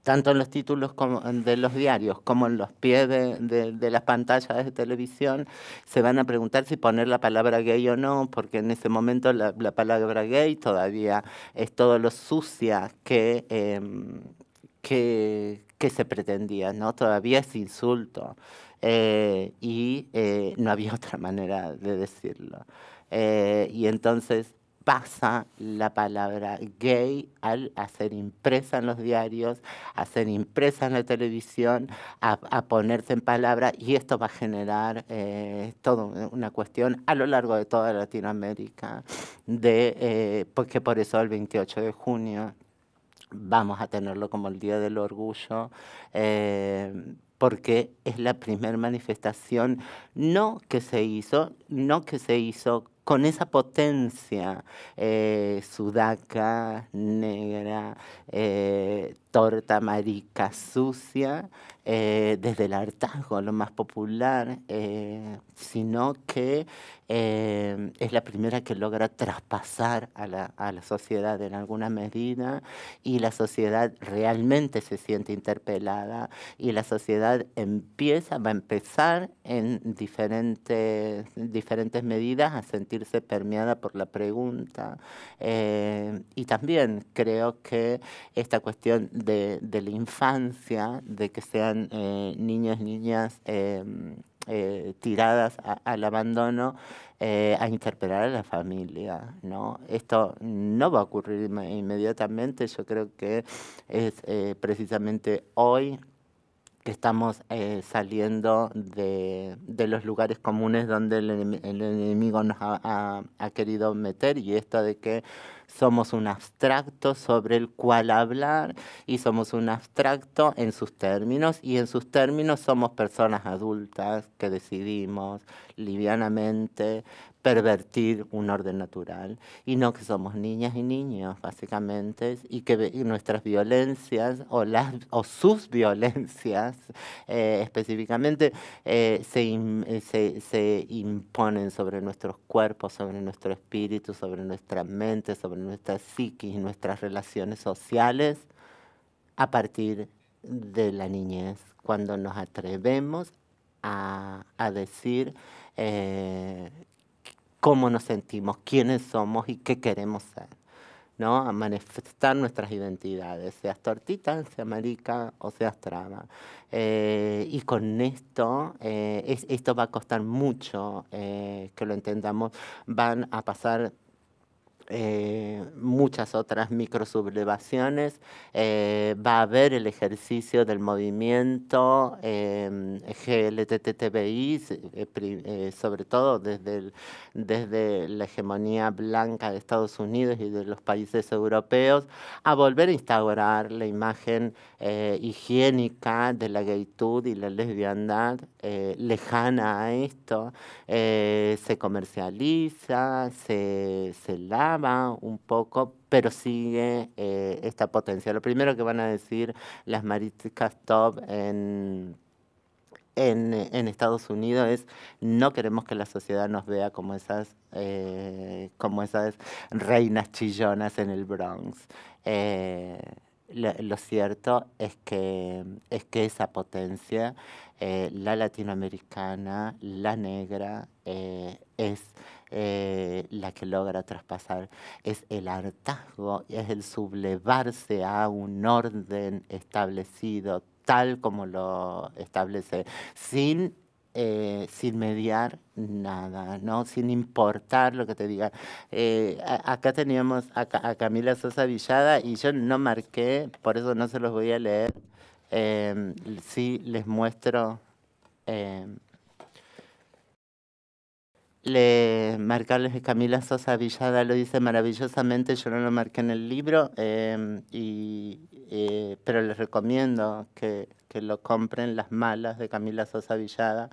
tanto en los títulos de los diarios como en los pies de, las pantallas de televisión, se van a preguntar si poner la palabra gay o no, porque en ese momento la, palabra gay todavía es todo lo sucia que... Em, que, se pretendía, ¿no? Todavía es insulto eh, y eh, no había otra manera de decirlo. Eh, y entonces pasa la palabra gay al hacer impresa en los diarios, a hacer impresa en la televisión, a, ponerse en palabra y esto va a generar eh, toda una cuestión a lo largo de toda Latinoamérica, eh, porque pues por eso el 28 de junio vamos a tenerlo como el Día del Orgullo. Eh, porque es la primera manifestación, no que se hizo, no que se hizo con esa potencia eh, sudaca, negra, eh, torta marica sucia, eh, desde el hartazgo, lo más popular, eh, sino que eh, es la primera que logra traspasar a la, sociedad en alguna medida y la sociedad realmente se siente interpelada y la sociedad empieza, va a empezar en diferentes, diferentes medidas a sentirse permeada por la pregunta. y también creo que esta cuestión de, la infancia, de que sean eh, niñas niñas em, eh, tiradas al abandono, eh, a interpelar a la familia. ¿no? Esto no va a ocurrir inmediatamente, yo creo que es precisamente hoy que estamos saliendo de, los lugares comunes donde el, enemigo nos ha, ha, querido meter y esto de que somos un abstracto sobre el cual hablar y somos un abstracto en sus términos y en sus términos somos personas adultas que decidimos livianamente pervertir un orden natural y no que somos niñas y niños básicamente y que nuestras violencias o las o sus violencias eh, específicamente eh, se, eh, se, se imponen sobre nuestros cuerpos sobre nuestro espíritu sobre nuestra mente sobre nuestra psiquis, nuestras relaciones sociales a partir de la niñez, cuando nos atrevemos a, decir eh, cómo nos sentimos, quiénes somos y qué queremos ser. ¿no? a manifestar nuestras identidades, seas tortita, seas marica o seas traba. Eh, y con esto, eh, esto va a costar mucho que lo entendamos, van a pasar eh, muchas otras microsublevaciones, eh, va a haber el ejercicio del movimiento em, eh, GLTTBI, eh, sobre todo desde, el, desde la hegemonía blanca de Estados Unidos y de los países europeos, a volver a instaurar la imagen eh, higiénica de la gaytud y la lesbiandad lejana a esto. se comercializa, se, se lava, va un poco, pero sigue eh, esta potencia. Lo primero que van a decir las maríticas top en en, Estados Unidos es no queremos que la sociedad nos vea como esas, eh, como esas reinas chillonas en el Bronx. Eh, lo, cierto es que, es que esa potencia, la latinoamericana, la negra, es eh, la que logra traspasar es el hartazgo, es el sublevarse a un orden establecido tal como lo establece, sin eh, sin mediar nada, ¿no? Sin importar lo que te diga eh, acá teníamos a, Camila Sosa Villada y yo no marqué, por eso no se los voy a leer. Eh, sí, les muestro em, le, marcarles de Camila Sosa Villada lo dice maravillosamente, yo no lo marqué en el libro, em, eh, pero les recomiendo que, que, lo compren las malas de Camila Sosa Villada.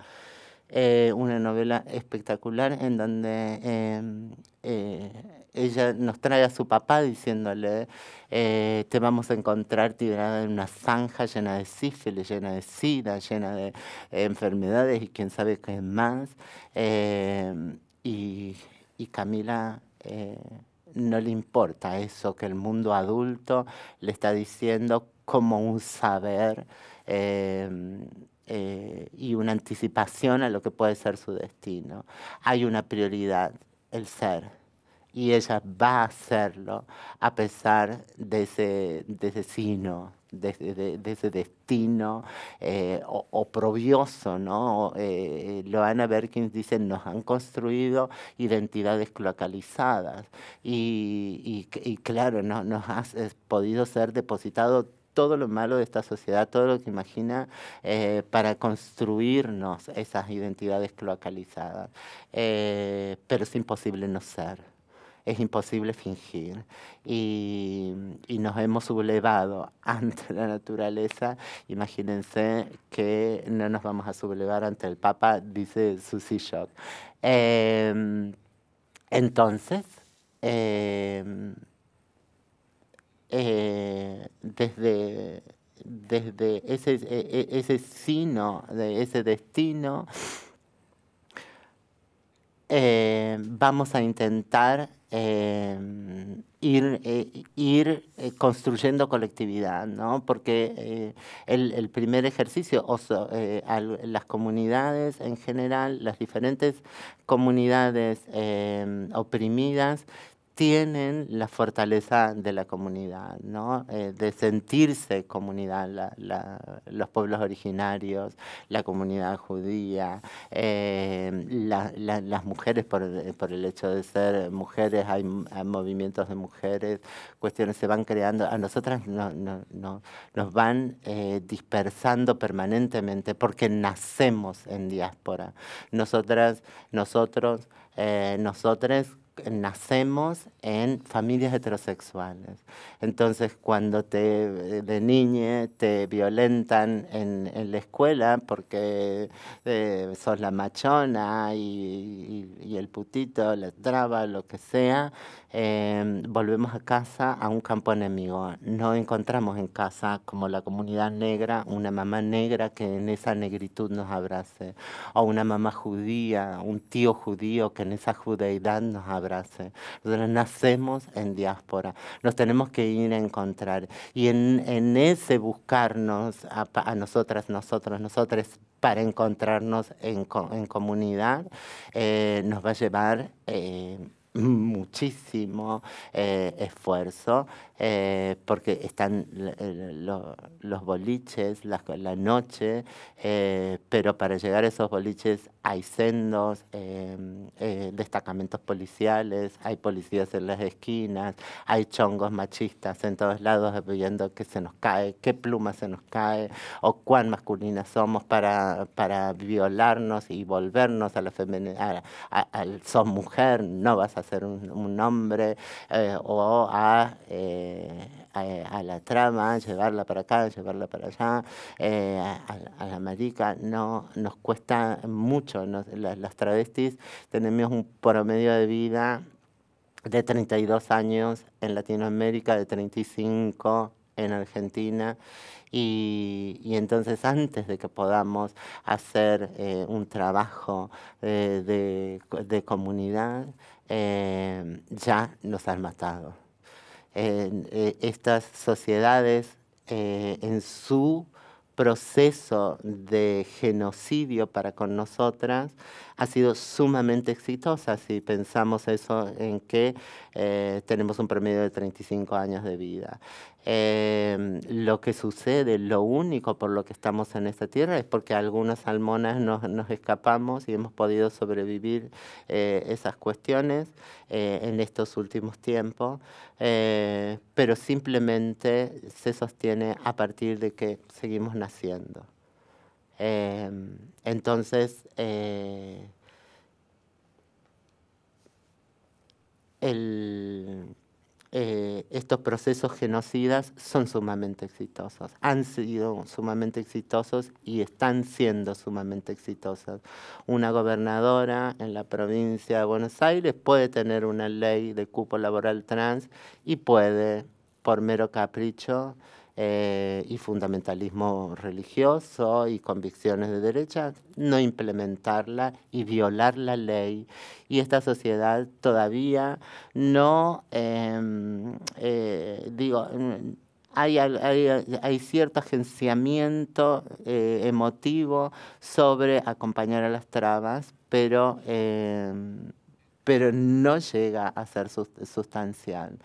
Eh, una novela espectacular en donde em, eh, ella nos trae a su papá diciéndole, eh, te vamos a encontrar tirada en una zanja llena de sífilis, llena de sida, llena de enfermedades y quién sabe qué más. Em, y, y, Camila no le importa eso que el mundo adulto le está diciendo como un saber. Em, eh, y una anticipación a lo que puede ser su destino. Hay una prioridad, el ser, y ella va a hacerlo a pesar de ese, de de, ese destino eh, oprobioso, ¿no? Eh, Loana Berkins dice, nos han construido identidades cloacalizadas y, y claro, no, nos ha eh, podido ser depositado todo lo malo de esta sociedad, todo lo que imagina eh, para construirnos esas identidades cloacalizadas. Eh, pero es imposible no ser es imposible fingir y, nos hemos sublevado ante la naturaleza. Imagínense que no nos vamos a sublevar ante el Papa, dice Susi Shock. Em, entonces, em, eh, desde, desde ese, e, e, ese sino, de ese destino, eh, vamos a intentar eh, ir, construyendo colectividad, porque el, primer ejercicio, o las comunidades en general, las diferentes comunidades oprimidas, tienen la fortaleza de la comunidad, ¿no? Eh, de sentirse comunidad, los pueblos originarios, la comunidad judía, eh, las mujeres eh, por, el hecho de ser mujeres, hay, movimientos de mujeres, cuestiones se van creando, a nosotras no, nos van dispersando permanentemente porque nacemos en diáspora. Nosotras, nosotros, nosotras nacemos en familias heterosexuales. Entonces, cuando te de niña te violentan en, la escuela porque eh, sos la machona y, el putito, la traba, lo que sea, em, volvemos a casa a un campo enemigo. No encontramos en casa, como la comunidad negra, una mamá negra que en esa negritud nos abrace, o una mamá judía, un tío judío que en esa judeidad nos abrace nosotros nacemos en diáspora, nos tenemos que ir a encontrar. Y en, ese buscarnos a, nosotras, nosotros, nosotras, para encontrarnos en, comunidad, eh, nos va a llevar... Eh, muchísimo eh, esfuerzo eh, porque están eh, los boliches, la, noche, eh, pero para llegar a esos boliches hay sendos, destacamentos policiales, hay policías en las esquinas, hay chongos machistas en todos lados viendo que se nos cae, qué pluma se nos cae o cuán masculinas somos para, para violarnos y volvernos a la femenina, al sos mujer, no vas a ser un hombre, o a eh, a, la trama, llevarla para acá, llevarla para allá, eh, a, la marica, no, nos cuesta mucho. las, travestis tenemos un promedio de vida de 32 años en Latinoamérica, de 35 en Argentina. Y, entonces antes de que podamos hacer eh, un trabajo de, comunidad, ya nos han matado. En eh, estas sociedades eh, en su proceso de genocidio para con nosotras ha sido sumamente exitosa si pensamos eso en que eh, tenemos un promedio de 35 años de vida. Em, lo que sucede, lo único por lo que estamos en esta tierra es porque algunas salmonas nos, escapamos y hemos podido sobrevivir eh, esas cuestiones eh, en estos últimos tiempos, pero simplemente se sostiene a partir de que seguimos naciendo. Em, entonces, eh, eh, estos procesos genocidas son sumamente exitosos, han sido sumamente exitosos y están siendo sumamente exitosos. Una gobernadora en la provincia de Buenos Aires puede tener una ley de cupo laboral trans y puede, por mero capricho, eh, y fundamentalismo religioso y convicciones de derecha, no implementarla y violar la ley. Y esta sociedad todavía no, em, eh, mm, hay, hay, cierto agenciamiento eh, emotivo sobre acompañar a las trabas, pero em, pero no llega a ser sustancial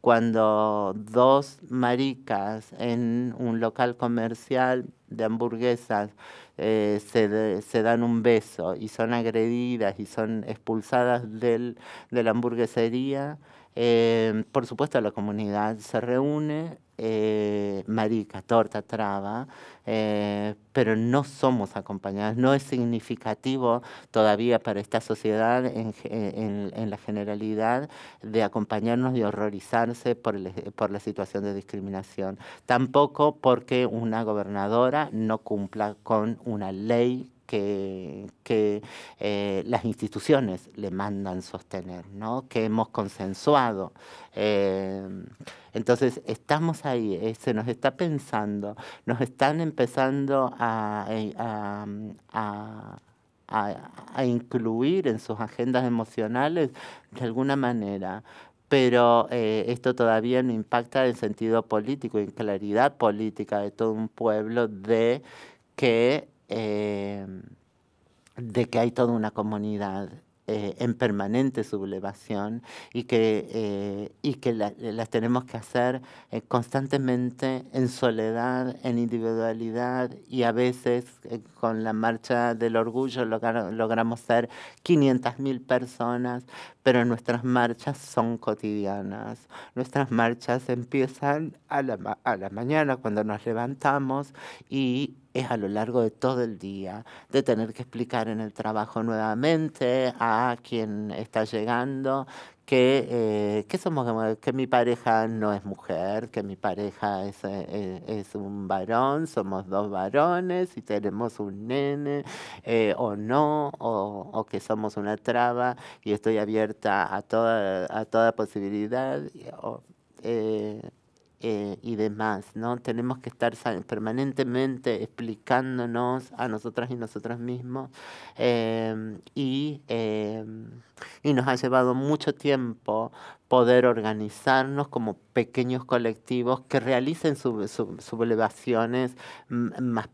cuando dos maricas en un local comercial de hamburguesas eh, se, dan un beso y son agredidas y son expulsadas de la hamburguesería, eh, por supuesto, la comunidad se reúne, eh, marica, torta, traba, eh, pero no somos acompañados, no es significativo todavía para esta sociedad en, la generalidad de acompañarnos y horrorizarse por, la situación de discriminación. Tampoco porque una gobernadora no cumpla con una ley que, eh, las instituciones le mandan sostener, ¿no? que hemos consensuado. Eh, entonces estamos ahí, eh, se nos está pensando, nos están empezando mm, a, a, incluir en sus agendas emocionales de alguna manera. Pero esto todavía no impacta en sentido político, en claridad política de todo un pueblo de que eh, de que hay toda una comunidad eh, en permanente sublevación y que, eh, y que las tenemos que hacer constantemente en soledad, en individualidad y a veces con la marcha del orgullo logramos ser 500.000 personas, pero nuestras marchas son cotidianas. Nuestras marchas empiezan a la, a la mañana cuando nos levantamos y es a lo largo de todo el día, de tener que explicar en el trabajo nuevamente a quien está llegando que, eh, somos, que mi pareja no es mujer, que mi pareja es, eh, un varón, somos dos varones y tenemos un nene, eh, o no, o, que somos una traba y estoy abierta a toda, a toda posibilidad. Eh, y demás, ¿no? Tenemos que estar permanentemente explicándonos a nosotras y nosotros mismos em, y, em, y nos ha llevado mucho tiempo poder organizarnos como pequeños colectivos que realicen sublevaciones más,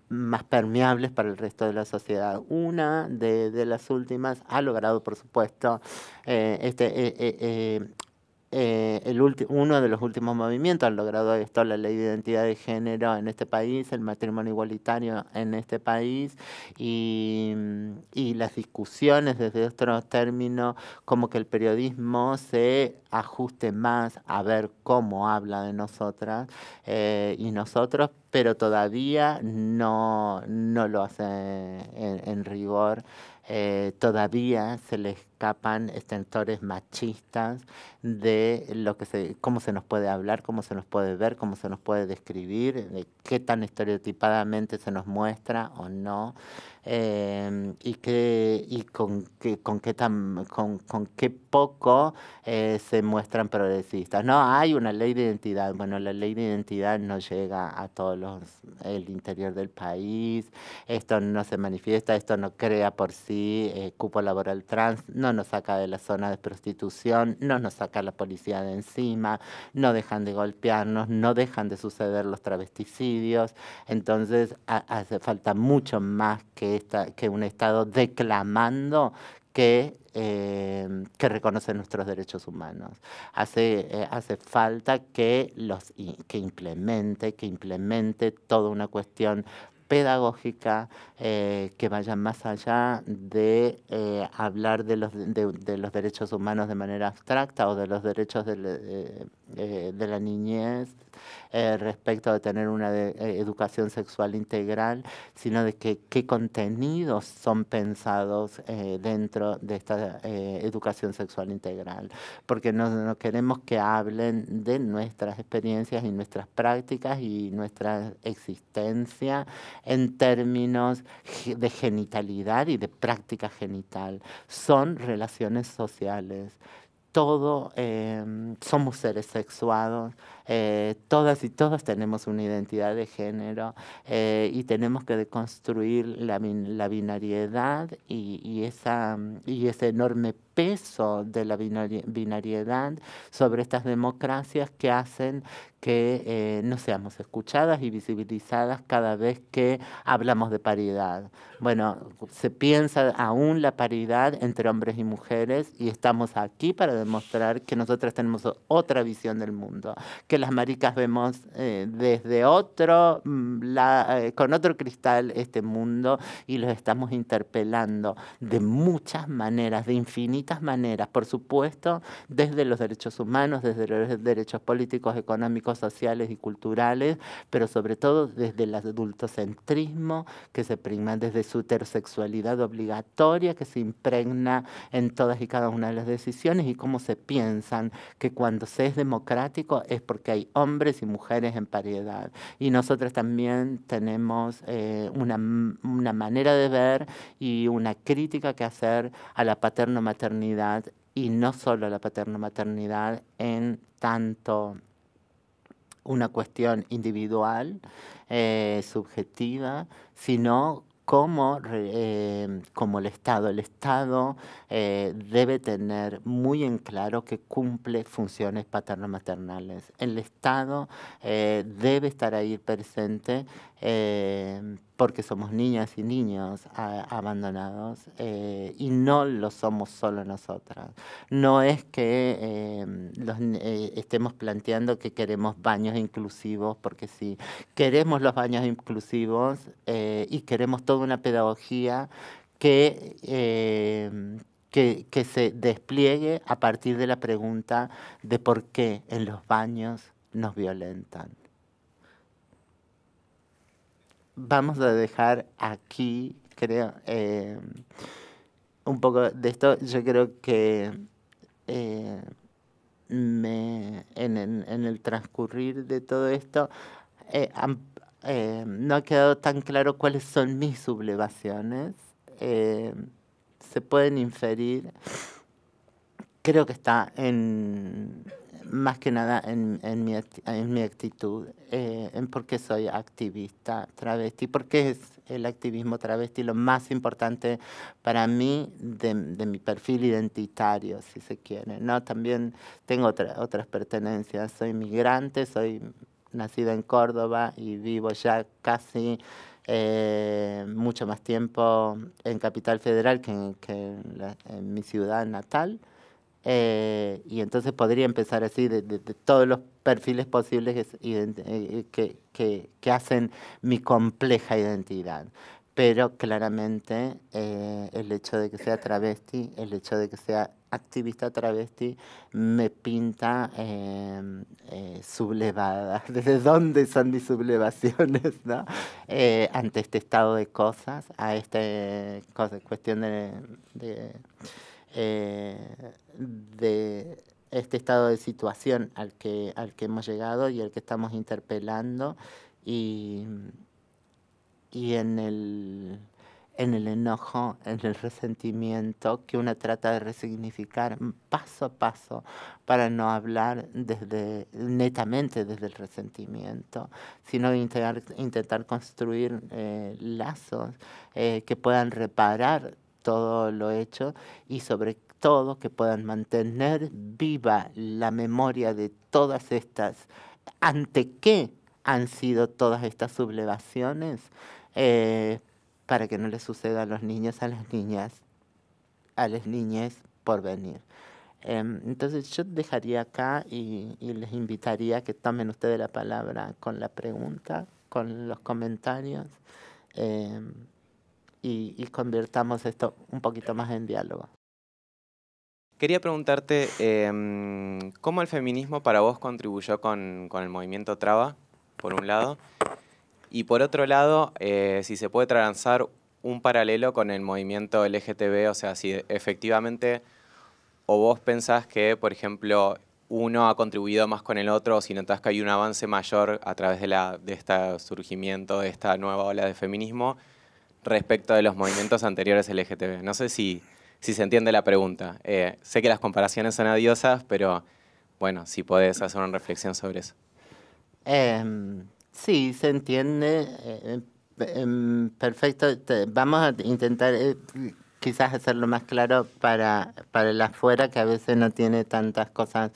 permeables para el resto de la sociedad. Una de, las últimas ha logrado, por supuesto, eh, este, eh, eh, el uno de los últimos movimientos ha logrado esto, la ley de identidad de género en este país, el matrimonio igualitario en este país y, las discusiones desde otros términos, como que el periodismo se ajuste más a ver cómo habla de nosotras eh, y nosotros, pero todavía no, lo hace en rigor. Eh, todavía se le escapan extensores machistas de lo que se, cómo se nos puede hablar, cómo se nos puede ver, cómo se nos puede describir, de qué tan estereotipadamente se nos muestra o no. Em, y, que, con, con, qué tan, con, qué poco eh, se muestran progresistas. No, hay una ley de identidad. Bueno, la ley de identidad no llega a todos los, el interior del país. Esto no se manifiesta, esto no crea por sí eh, cupo laboral trans, no nos saca de la zona de prostitución, no nos saca la policía de encima, no dejan de golpearnos, no dejan de suceder los travesticidios. Entonces hace falta mucho más que que un Estado declamando eh, que, reconoce nuestros derechos humanos. Hace, eh, falta que, que implemente, que implemente toda una cuestión pedagógica eh, que vaya más allá de hablar de los, de, los derechos humanos de manera abstracta o de los derechos de la niñez eh, respecto de tener una eh, educación sexual integral, sino de qué contenidos son pensados eh, dentro de esta educación sexual integral, porque no, no, queremos que hablen de nuestras experiencias y nuestras prácticas y nuestra existencia en términos de genitalidad y de práctica genital. Son relaciones sociales, todos em, somos seres sexuados, eh, todas y todas tenemos una identidad de género eh, y tenemos que deconstruir la, binariedad mm, y ese enorme peso de la binariedad sobre estas democracias que hacen que eh, no seamos escuchadas y visibilizadas cada vez que hablamos de paridad. Bueno, se piensa aún la paridad entre hombres y mujeres y estamos aquí para demostrar que nosotras tenemos otra visión del mundo, que las maricas vemos eh, desde otro, mm, eh, con otro cristal este mundo y los estamos interpelando de muchas maneras, de infinitas maneras, por supuesto, desde los derechos humanos, desde los derechos políticos, económicos, sociales y culturales, pero sobre todo desde el adultocentrismo que se prima, desde su heterosexualidad obligatoria que se impregna en todas y cada una de las decisiones y cómo se piensan que cuando se es democrático es porque hay hombres y mujeres en paridad. Y nosotros también tenemos eh, una, una manera de ver y una crítica que hacer a la paterno-maternidad y no solo a la paterno-maternidad en tanto una cuestión individual, eh, subjetiva, sino como, eh, como el Estado. El Estado eh, debe tener muy en claro que cumple funciones paterno-maternales. El Estado debe estar ahí presente Em, porque somos niñas y niños abandonados eh, y no lo somos solo nosotras. No es que em, eh, estemos planteando que queremos baños inclusivos, porque sí, queremos los baños inclusivos eh, y queremos toda una pedagogía em, Que, que, se despliegue a partir de la pregunta de por qué en los baños nos violentan vamos a dejar aquí, creo, eh, un poco de esto. Yo creo que eh, en, el transcurrir de todo esto eh, no ha quedado tan claro cuáles son mis sublevaciones. se pueden inferir. Creo que está en, más que nada en, en, mi, mi, actitud, eh, en por qué soy activista travesti, porque es el activismo travesti lo más importante para mí de, mi perfil identitario, si se quiere. También tengo otras pertenencias, soy migrante, soy nacida en Córdoba y vivo ya casi eh, mucho más tiempo en Capital Federal que en mi ciudad natal. Eh, y entonces podría empezar así de, todos los perfiles posibles eh, que, hacen mi compleja identidad. Pero claramente eh, el hecho de que sea travesti, el hecho de que sea activista travesti, me pinta em, eh, sublevada. ¿Desde dónde son mis sublevaciones ante este estado de cosas, a esta cuestión de eh, de este estado de situación al que, al que hemos llegado y al que estamos interpelando y, y en, el, en el enojo, en el resentimiento que uno trata de resignificar paso a paso para no hablar desde, netamente desde el resentimiento, sino intentar construir eh, lazos eh, que puedan reparar todo lo hecho y sobre todo que puedan mantener viva la memoria de todas estas, ante qué han sido todas estas sublevaciones, eh, para que no les suceda a los niños, a las niñas, a las niñas por venir. Em, entonces yo dejaría acá y, les invitaría a que tomen ustedes la palabra con la pregunta, con los comentarios. Eh, y, convirtamos esto un poquito más en diálogo. Quería preguntarte, em, ¿cómo el feminismo para vos contribuyó con, el movimiento Traba, por un lado? Y por otro lado, eh, si se puede trazar un paralelo con el movimiento LGTB, o sea, si efectivamente o vos pensás que, por ejemplo, uno ha contribuido más con el otro, o si notás que hay un avance mayor a través de, la, de este surgimiento, de esta nueva ola de feminismo, respecto de los movimientos anteriores LGTB. No sé si, si se entiende la pregunta. Eh, sé que las comparaciones son adiosas, pero bueno, si podés hacer una reflexión sobre eso. Em, sí, se entiende. Eh, em, em, perfecto. Vamos a intentar eh, quizás hacerlo más claro para, para el afuera, que a veces no tiene tantas cosas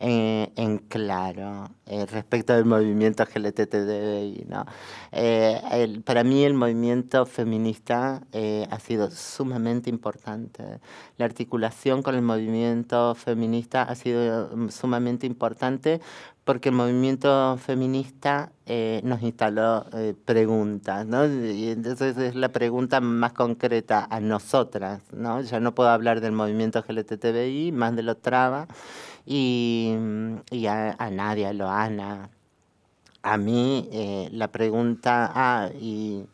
en, claro eh, respecto del movimiento LGTBI. Eh, para mí el movimiento feminista eh, ha sido sumamente importante. La articulación con el movimiento feminista ha sido mm, sumamente importante porque el movimiento feminista nos instaló preguntas, ¿no? Y entonces es la pregunta más concreta a nosotras, ¿no? Ya no puedo hablar del movimiento GLTTBI más de lo traba, Mm, y, a, Nadia, a Loana, a mí eh, la pregunta, ah, y,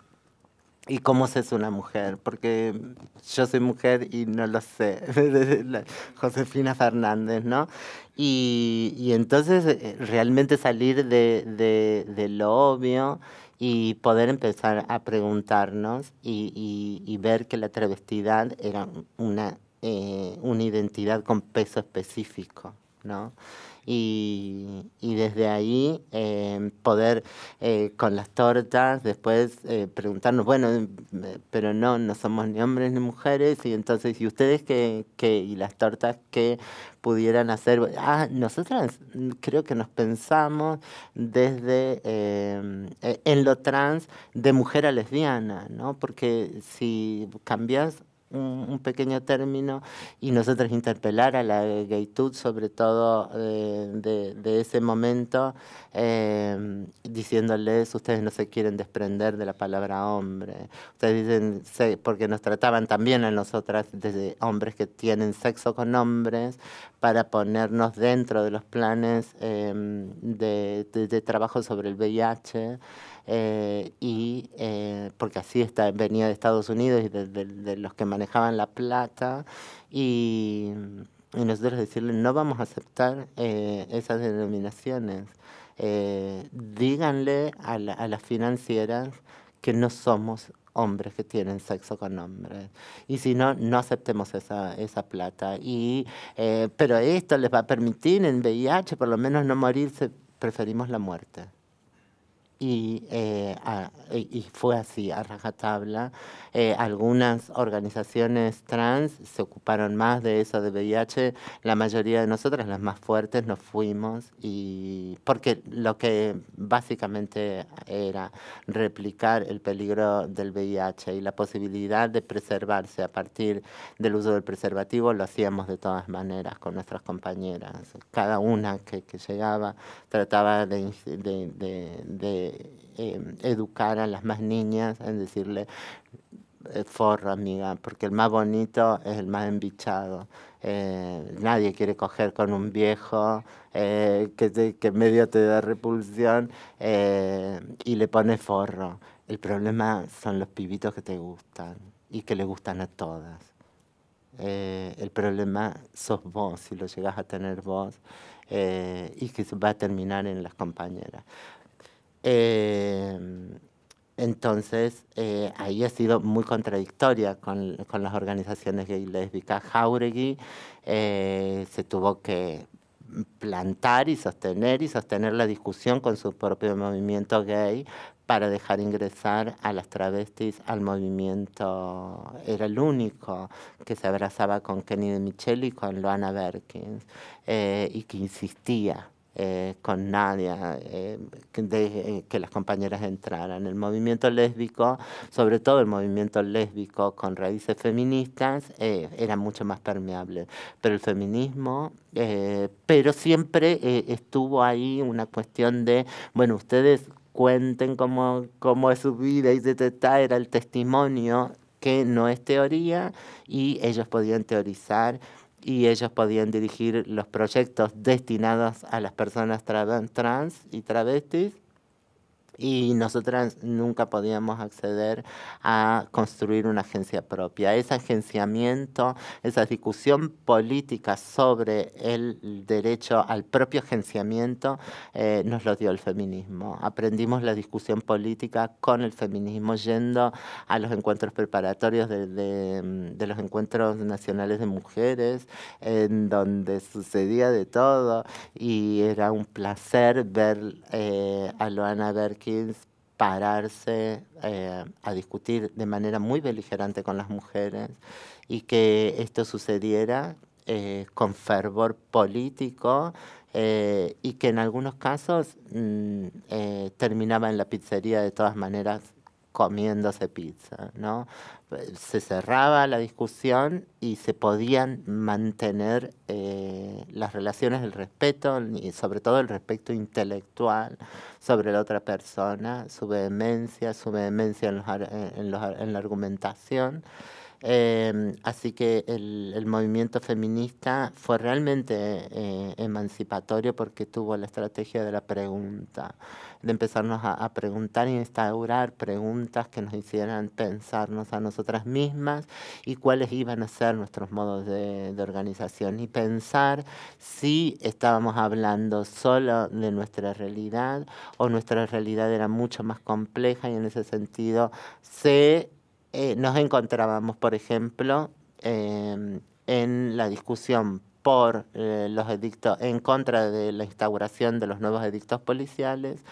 cómo se es una mujer? Porque yo soy mujer y no lo sé, Josefina Fernández, ¿no? Y, entonces eh, realmente salir de, lo obvio y poder empezar a preguntarnos y, ver que la travestidad era una eh, identidad con peso específico. ¿no? Y, desde ahí eh, poder eh, con las tortas después eh, preguntarnos, bueno, pero no, no somos ni hombres ni mujeres, y entonces, ¿y ustedes qué, y las tortas qué pudieran hacer? Ah, nosotras mm, creo que nos pensamos desde em, e, en lo trans de mujer a lesbiana, ¿no? Porque si cambias un, pequeño término y nosotros interpelar a la gaytud, sobre todo eh, de, ese momento, eh, diciéndoles, ustedes no se quieren desprender de la palabra hombre. Ustedes dicen, porque nos trataban también a nosotras desde hombres que tienen sexo con hombres para ponernos dentro de los planes em, de, de trabajo sobre el VIH. Eh, y eh, porque así está, venía de Estados Unidos y de, los que manejaban la plata, y, nosotros decirle, no vamos a aceptar eh, esas denominaciones. díganle a, las financieras que no somos hombres que tienen sexo con hombres. Y si no, no aceptemos esa, esa plata. Y, pero esto les va a permitir en VIH por lo menos no morirse, preferimos la muerte. Eh, y, fue así, a rajatabla. Eh, algunas organizaciones trans se ocuparon más de eso de VIH, la mayoría de nosotras, las más fuertes, nos fuimos, y porque lo que básicamente era replicar el peligro del VIH y la posibilidad de preservarse a partir del uso del preservativo, lo hacíamos de todas maneras con nuestras compañeras. Cada una que, llegaba trataba de eh, educar a las más niñas en decirle eh, forro, amiga, porque el más bonito es el más embichado. Eh, nadie quiere coger con un viejo que, medio te da repulsión y le pone forro. El problema son los pibitos que te gustan y que le gustan a todas. el problema sos vos, si lo llegas a tener vos, y que va a terminar en las compañeras. Em, entonces, eh, ahí ha sido muy contradictoria con, las organizaciones gay y lésbicas. Jauregui eh, se tuvo que plantar y sostener y sostener la discusión con su propio movimiento gay para dejar ingresar a las travestis al movimiento. Era el único que se abrazaba con Kenny de Michelle y con Luana Berkins eh, y que insistía eh, con Nadia, eh, eh, que las compañeras entraran. El movimiento lésbico, sobre todo el movimiento lésbico con raíces feministas, era mucho más permeable. Pero el feminismo, pero siempre estuvo ahí una cuestión de, bueno, ustedes cuenten cómo, es su vida y de era el testimonio que no es teoría y ellos podían teorizar y ellos podían dirigir los proyectos destinados a las personas trans y travestis y nosotras nunca podíamos acceder a construir una agencia propia. Ese agenciamiento, esa discusión política sobre el derecho al propio agenciamiento eh, nos lo dio el feminismo. Aprendimos la discusión política con el feminismo yendo a los encuentros preparatorios de, de, los encuentros nacionales de mujeres, en donde sucedía de todo y era un placer ver eh, a Loana ver pararse eh, a discutir de manera muy beligerante con las mujeres y que esto sucediera eh, con fervor político eh, y que en algunos casos mm, terminaba en la pizzería de todas maneras comiéndose pizza, ¿no? se cerraba la discusión y se podían mantener eh, las relaciones del respeto y sobre todo el respeto intelectual sobre la otra persona, su vehemencia, su vehemencia en la argumentación. Em, así que el, movimiento feminista fue realmente eh, emancipatorio porque tuvo la estrategia de la pregunta, de empezarnos a, preguntar y instaurar preguntas que nos hicieran pensarnos a nosotras mismas y cuáles iban a ser nuestros modos de, de organización y pensar si estábamos hablando solo de nuestra realidad o nuestra realidad era mucho más compleja y en ese sentido se eh, nos encontrábamos, por ejemplo, em, en la discusión por eh, los edictos en contra de la instauración de los nuevos edictos policiales,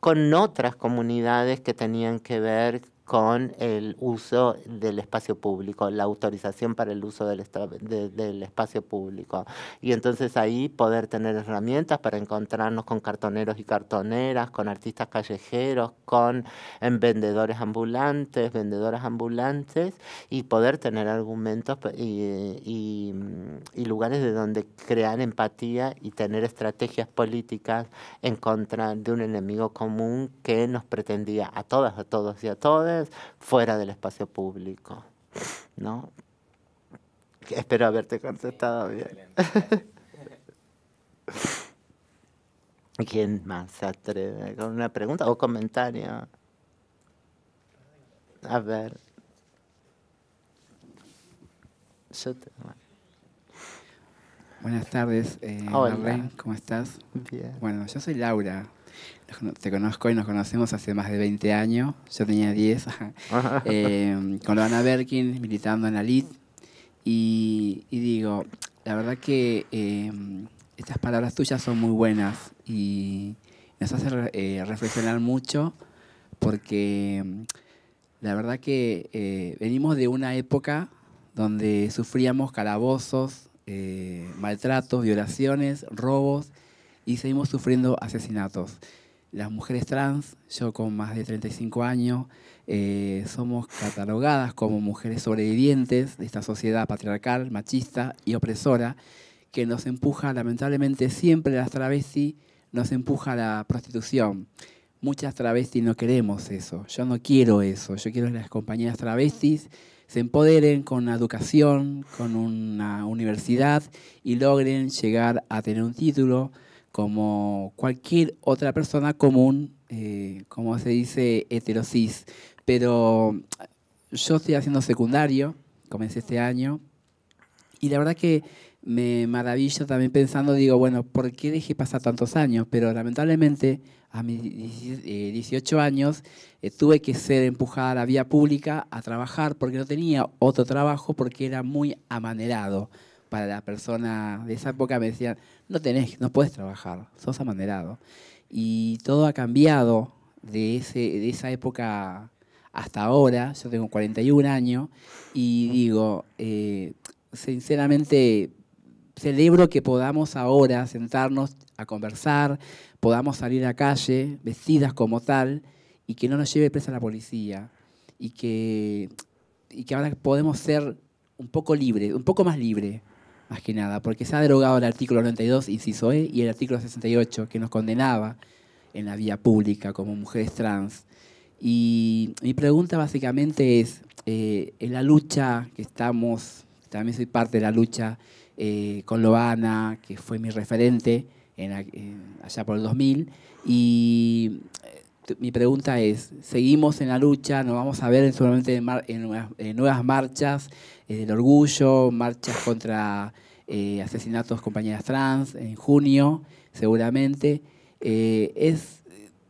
con otras comunidades que tenían que ver con el uso del espacio público, la autorización para el uso del, del, espacio público. Y entonces ahí poder tener herramientas para encontrarnos con cartoneros y cartoneras, con artistas callejeros, con em, vendedores ambulantes, vendedoras ambulantes, y poder tener argumentos y, y lugares de donde crear empatía y tener estrategias políticas en contra de un enemigo común que nos pretendía a todas, a todos y a todas fuera del espacio público, ¿no? Espero haberte contestado bien. ¿Quién más se atreve con una pregunta o comentario? A ver. Buenas tardes, eh, Hola. ¿cómo estás? Bien. Bueno, yo soy Laura, te conozco y nos conocemos hace más de 20 años. Yo tenía 10. Eh, con Loana Berkin, militando en la LID. Y, digo, la verdad que eh, estas palabras tuyas son muy buenas y nos hace eh, reflexionar mucho porque mm, la verdad que venimos de una época donde sufríamos calabozos, maltratos, violaciones, robos y seguimos sufriendo asesinatos. Las mujeres trans, yo con más de 35 años, eh, somos catalogadas como mujeres sobrevivientes de esta sociedad patriarcal, machista y opresora que nos empuja, lamentablemente, siempre las travestis, nos empuja a la prostitución. Muchas travestis no queremos eso, yo no quiero eso, yo quiero que las compañías travestis se empoderen con la educación, con una universidad y logren llegar a tener un título, como cualquier otra persona común, eh, como se dice, heterosis. Pero yo estoy haciendo secundario, comencé este año, y la verdad que me maravillo también pensando, digo, bueno, ¿por qué dejé pasar tantos años? Pero lamentablemente a mis 18 eh, años eh, tuve que ser empujada a la vía pública a trabajar porque no tenía otro trabajo porque era muy amanerado. Para la persona de esa época me decían, no tenés, no puedes trabajar, sos amanerado. Y todo ha cambiado de, esa época hasta ahora, yo tengo 41 años, y digo, eh, sinceramente, celebro que podamos ahora sentarnos a conversar, podamos salir a la calle vestidas como tal, y que no nos lleve presa la policía, y que, y que ahora podemos ser un poco libres, un poco más libres más que nada, porque se ha derogado el artículo 92, inciso E, y el artículo 68, que nos condenaba en la vía pública como mujeres trans. Y mi pregunta básicamente es, eh, en la lucha que estamos, también soy parte de la lucha eh, con Loana, que fue mi referente allá por el 2000, y eh, mi pregunta es, ¿seguimos en la lucha? ¿Nos vamos a ver en, seguramente en, nuevas marchas? Eh, del orgullo, marchas contra eh, asesinatos compañeras trans en junio, seguramente. Eh, es,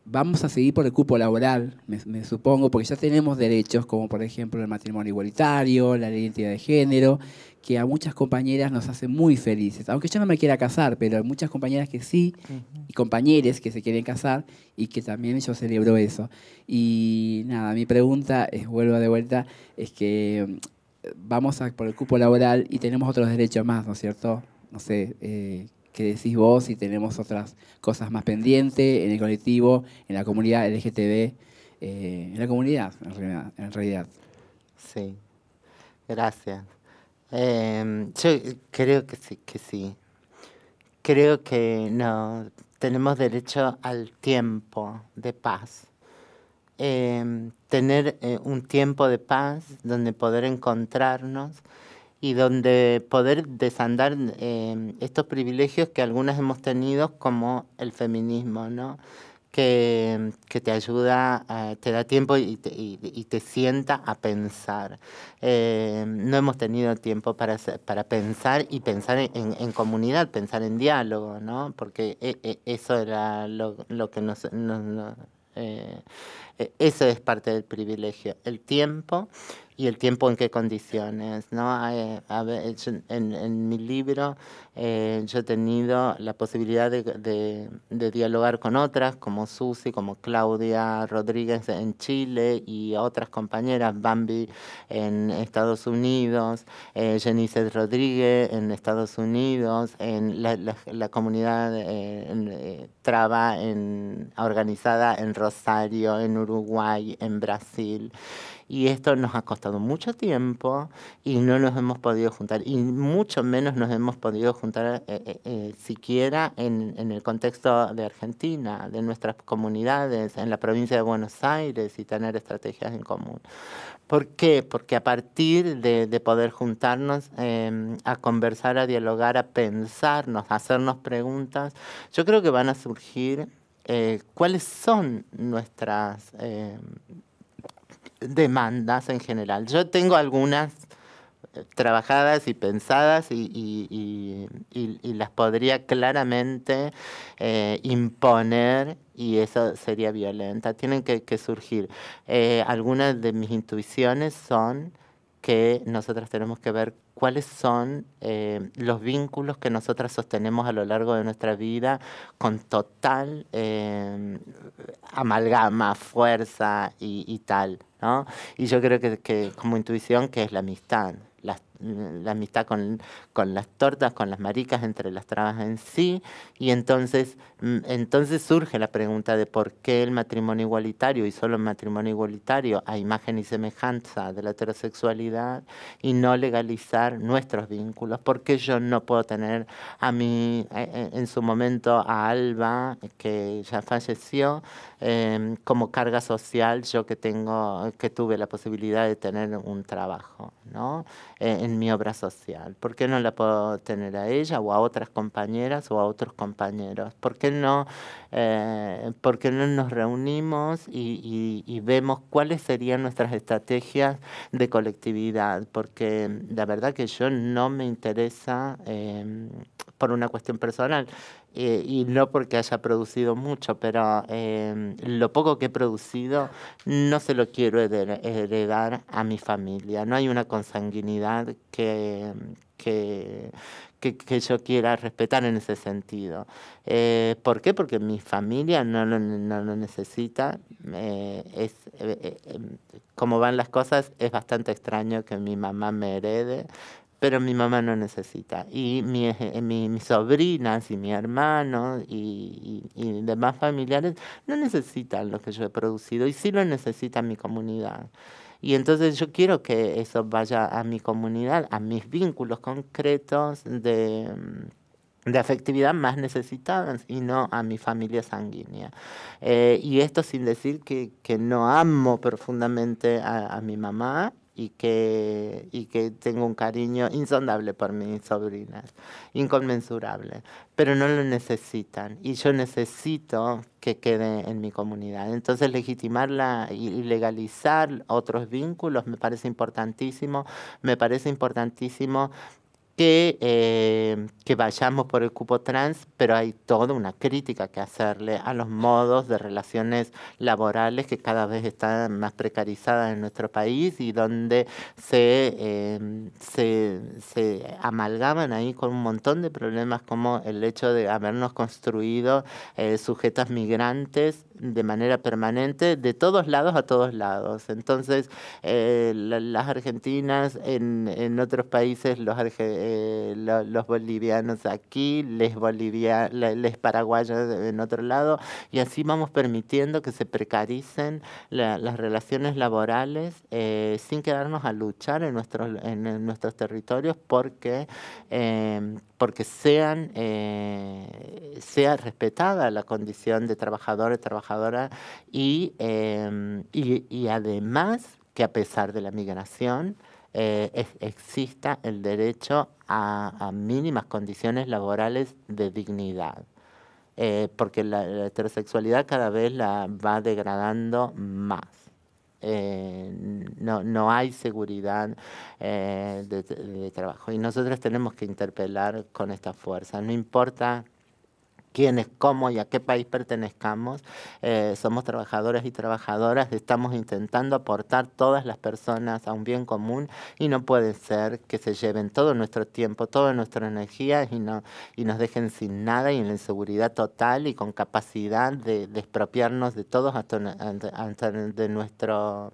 vamos a seguir por el cupo laboral, me, supongo, porque ya tenemos derechos como por ejemplo el matrimonio igualitario, la identidad de género, que a muchas compañeras nos hace muy felices. Aunque yo no me quiera casar, pero hay muchas compañeras que sí, y compañeros que se quieren casar y que también yo celebro eso. Y nada, mi pregunta, vuelvo de vuelta, es que vamos por el cupo laboral y tenemos otros derechos más, ¿no es cierto? No sé, eh, ¿qué decís vos? Si tenemos otras cosas más pendientes en el colectivo, en la comunidad LGTB, eh, en la comunidad, en realidad. Sí, gracias. Em, yo creo que sí, que sí. Creo que no, tenemos derecho al tiempo de paz Em, tener eh, un tiempo de paz, donde poder encontrarnos y donde poder desandar em, estos privilegios que algunas hemos tenido como el feminismo, ¿no? Que, em, que te ayuda, te da tiempo y te, y, te sienta a pensar. no hemos tenido tiempo para, para pensar y pensar en, comunidad, pensar en diálogo, ¿no? Porque e, e, eso era lo, que nos, eh, e, ese es parte del privilegio. El tiempo y el tiempo en qué condiciones. ¿no? en, mi libro eh, yo he tenido la posibilidad de, dialogar con otras, como Susi, como Claudia Rodríguez en Chile y otras compañeras, Bambi en Estados Unidos, eh, Jenice Rodríguez en Estados Unidos, en la, comunidad eh, eh, traba en, organizada en Rosario, en Uruguay, en Brasil y esto nos ha costado mucho tiempo y no nos hemos podido juntar y mucho menos nos hemos podido juntar eh, eh, eh, siquiera en, el contexto de Argentina, de nuestras comunidades, en la provincia de Buenos Aires y tener estrategias en común. ¿Por qué? Porque a partir de, poder juntarnos em, a conversar, a dialogar, a pensarnos, a hacernos preguntas, yo creo que van a surgir cuáles son nuestras em, demandas en general. Yo tengo algunas eh, trabajadas y pensadas y, las podría claramente eh, imponer y eso sería violenta. Tienen que, surgir. Eh, algunas de mis intuiciones son que nosotras tenemos que ver cuáles son eh, los vínculos que nosotras sostenemos a lo largo de nuestra vida con total eh, amalgama, fuerza y, tal. Y yo creo que, como intuición que es la amistad, las la amistad con, con, las tortas, con las maricas, entre las trabas en sí. Y entonces, mm, entonces surge la pregunta de por qué el matrimonio igualitario y solo el matrimonio igualitario a imagen y semejanza de la heterosexualidad y no legalizar nuestros vínculos. ¿Por qué yo no puedo tener a mí, eh, eh, en su momento, a Alba, que ya falleció, em, como carga social, yo que tengo, que tuve la posibilidad de tener un trabajo, ¿no? Eh, mi obra social? ¿Por qué no la puedo tener a ella o a otras compañeras o a otros compañeros? ¿Por qué no, eh, no nos reunimos y, vemos cuáles serían nuestras estrategias de colectividad? Porque la verdad que yo no me interesa eh, por una cuestión personal. Eh, y no porque haya producido mucho, pero em, lo poco que he producido no se lo quiero heredar a mi familia. No hay una consanguinidad que, que, que, yo quiera respetar en ese sentido. Eh, ¿Por qué? Porque mi familia no lo, no necesita. Eh, es, em, como van las cosas, es bastante extraño que mi mamá me herede pero mi mamá no necesita. Y eh, mis sobrinas y mi hermano y, demás familiares no necesitan lo que yo he producido y sí lo necesita mi comunidad. Y entonces yo quiero que eso vaya a mi comunidad, a mis vínculos concretos de afectividad más necesitadas y no a mi familia sanguínea. Eh, y esto sin decir que, no amo profundamente a, a mi mamá y que, y que tengo un cariño insondable por mis sobrinas, inconmensurable, pero no lo necesitan y yo necesito que quede en mi comunidad. Entonces legitimarla y legalizar otros vínculos me parece importantísimo, me parece importantísimo que, eh, que vayamos por el cupo trans, pero hay toda una crítica que hacerle a los modos de relaciones laborales que cada vez están más precarizadas en nuestro país y donde se, em, se, se amalgaman ahí con un montón de problemas como el hecho de habernos construido eh, sujetas migrantes de manera permanente de todos lados a todos lados. Entonces, eh, las argentinas en, en, otros países, los, eh, los bolivianos aquí, les, bolivia, les paraguayos en otro lado, y así vamos permitiendo que se precaricen las relaciones laborales eh, sin quedarnos a luchar en nuestros, en nuestros territorios porque porque sean, eh, sea respetada la condición de trabajador y trabajadora em, y, además que a pesar de la migración eh, exista el derecho a, mínimas condiciones laborales de dignidad. Eh, porque la heterosexualidad cada vez la va degradando más. Eh, no, no, hay seguridad eh, de, trabajo. Y nosotros tenemos que interpelar con esta fuerza, No importa quiénes, cómo y a qué país pertenezcamos. Eh, somos trabajadores y trabajadoras, estamos intentando aportar todas las personas a un bien común y no puede ser que se lleven todo nuestro tiempo, toda nuestra energía y, no, y nos dejen sin nada y en la inseguridad total y con capacidad de, despropiarnos expropiarnos de todos hasta, de nuestro,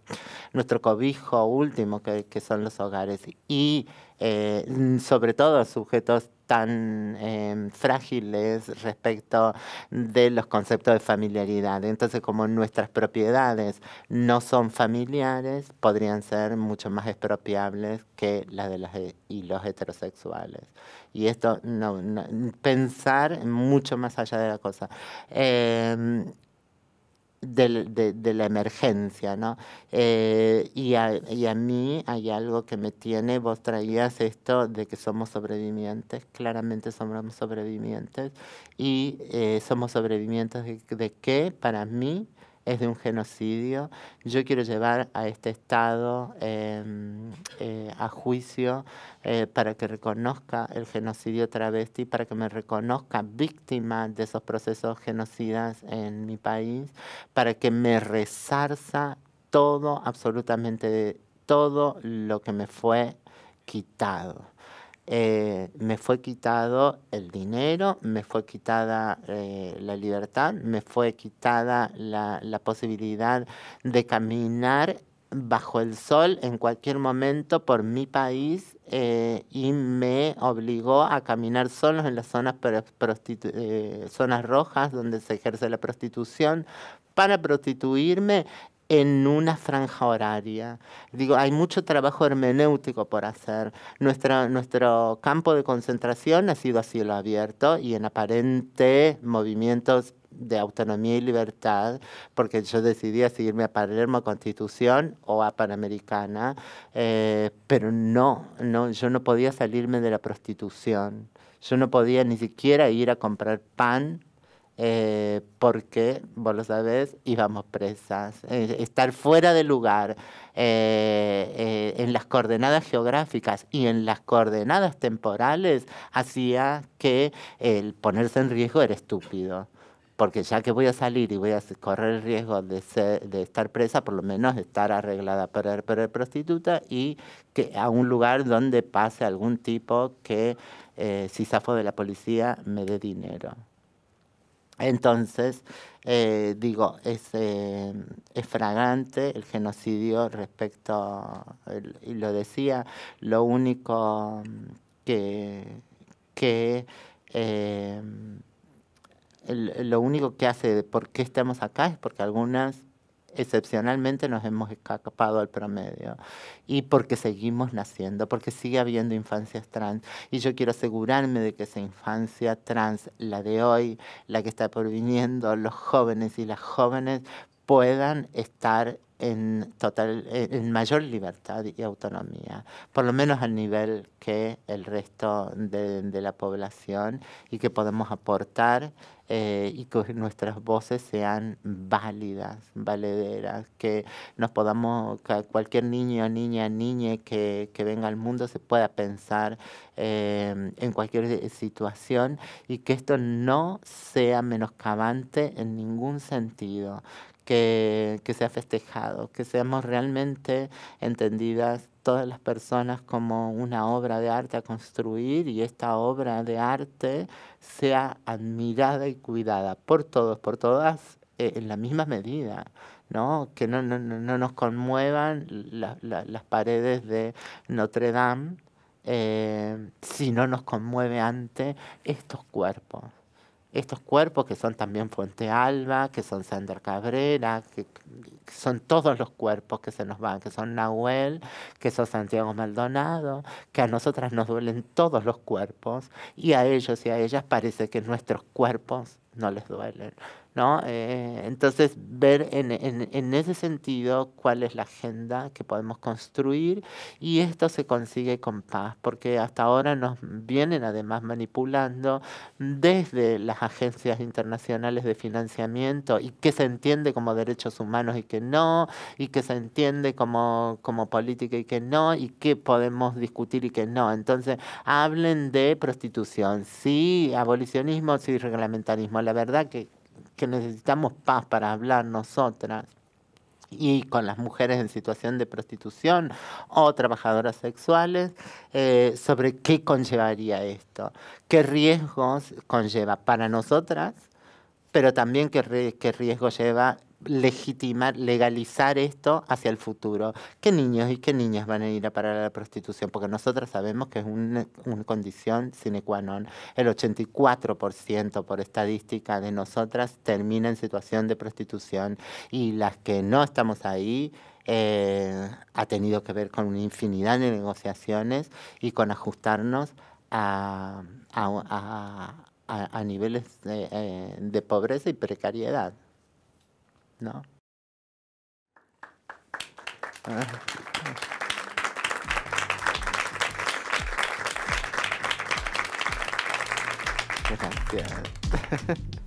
nuestro cobijo último que, son los hogares. Y eh, sobre todo sujetos tan em, frágiles respecto de los conceptos de familiaridad. Entonces, como nuestras propiedades no son familiares, podrían ser mucho más expropiables que las de los heterosexuales. Y esto, pensar mucho más allá de la cosa. Em, de, la emergencia, ¿no? Eh, y, a, mí hay algo que me tiene, vos traías esto de que somos sobrevivientes, claramente somos sobrevivientes, y eh, somos sobrevivientes de, de que para mí es de un genocidio. Yo quiero llevar a este Estado em, eh, a juicio eh, para que reconozca el genocidio travesti, para que me reconozca víctima de esos procesos genocidas en mi país, para que me resarza todo, absolutamente todo lo que me fue quitado. Eh, me fue quitado el dinero, me fue quitada eh, la libertad, me fue quitada la, posibilidad de caminar bajo el sol en cualquier momento por mi país eh, y me obligó a caminar solo en las zonas, zonas rojas donde se ejerce la prostitución para prostituirme en una franja horaria. Digo, hay mucho trabajo hermenéutico por hacer. nuestro campo de concentración ha sido a cielo abierto y en aparente movimientos de autonomía y libertad, porque yo decidí seguirme a Palermo Constitución o a Panamericana, eh, pero no, yo no podía salirme de la prostitución. Yo no podía ni siquiera ir a comprar pan eh, porque, vos lo sabés, íbamos presas. Eh, estar fuera de lugar, eh, eh, en las coordenadas geográficas y en las coordenadas temporales, hacía que el ponerse en riesgo era estúpido. Porque ya que voy a salir y voy a correr el riesgo de, estar presa, por lo menos estar arreglada por el prostituta y que a un lugar donde pase algún tipo que, si zafo de la policía, me dé dinero. Entonces, eh, digo, es, eh, es, fragante el genocidio respecto, y lo decía, lo único que, que eh, lo único que hace de por qué estamos acá es porque algunas excepcionalmente nos hemos escapado al promedio y porque seguimos naciendo, porque sigue habiendo infancias trans y yo quiero asegurarme de que esa infancia trans, la de hoy, la que está por viniendo, los jóvenes y las jóvenes puedan estar en, total, en mayor libertad y autonomía, por lo menos al nivel que el resto de, de la población y que podemos aportar eh, y que nuestras voces sean válidas, valederas, que nos podamos, que cualquier niño, niña, niñe que, venga al mundo se pueda pensar em, en cualquier eh, situación y que esto no sea menoscabante en ningún sentido, que, sea festejado, que seamos realmente entendidas todas las personas como una obra de arte a construir y esta obra de arte sea admirada y cuidada por todos, por todas, eh, en la misma medida. ¿no? que no, no, nos conmuevan las paredes de Notre Dame eh, si no nos conmueve ante estos cuerpos estos cuerpos que son también Fuente Alba, que son Sander Cabrera, que, que, son todos los cuerpos que se nos van, que son Nahuel, que son Santiago Maldonado, que a nosotras nos duelen todos los cuerpos y a ellos y a ellas parece que nuestros cuerpos no les duelen. ¿no? Eh, entonces, ver en, ese sentido cuál es la agenda que podemos construir y esto se consigue con paz, porque hasta ahora nos vienen además manipulando desde las agencias internacionales de financiamiento y que se entiende como derechos humanos y que no, y que se entiende como, política y que no, y qué podemos discutir y que no. Entonces, hablen de prostitución, sí, abolicionismo, sí, reglamentarismo. La verdad que que necesitamos paz para hablar nosotras y con las mujeres en situación de prostitución o trabajadoras sexuales, eh, sobre qué conllevaría esto, qué riesgos conlleva para nosotras pero también qué, qué riesgo lleva legitimar, legalizar esto hacia el futuro. ¿Qué niños y qué niñas van a ir a parar a la prostitución? Porque nosotras sabemos que es una, condición sine qua non. El 84% por estadística de nosotras termina en situación de prostitución y las que no estamos ahí eh, ha tenido que ver con una infinidad de negociaciones y con ajustarnos a, a a, niveles eh, de, pobreza y precariedad. ¿No? Ah.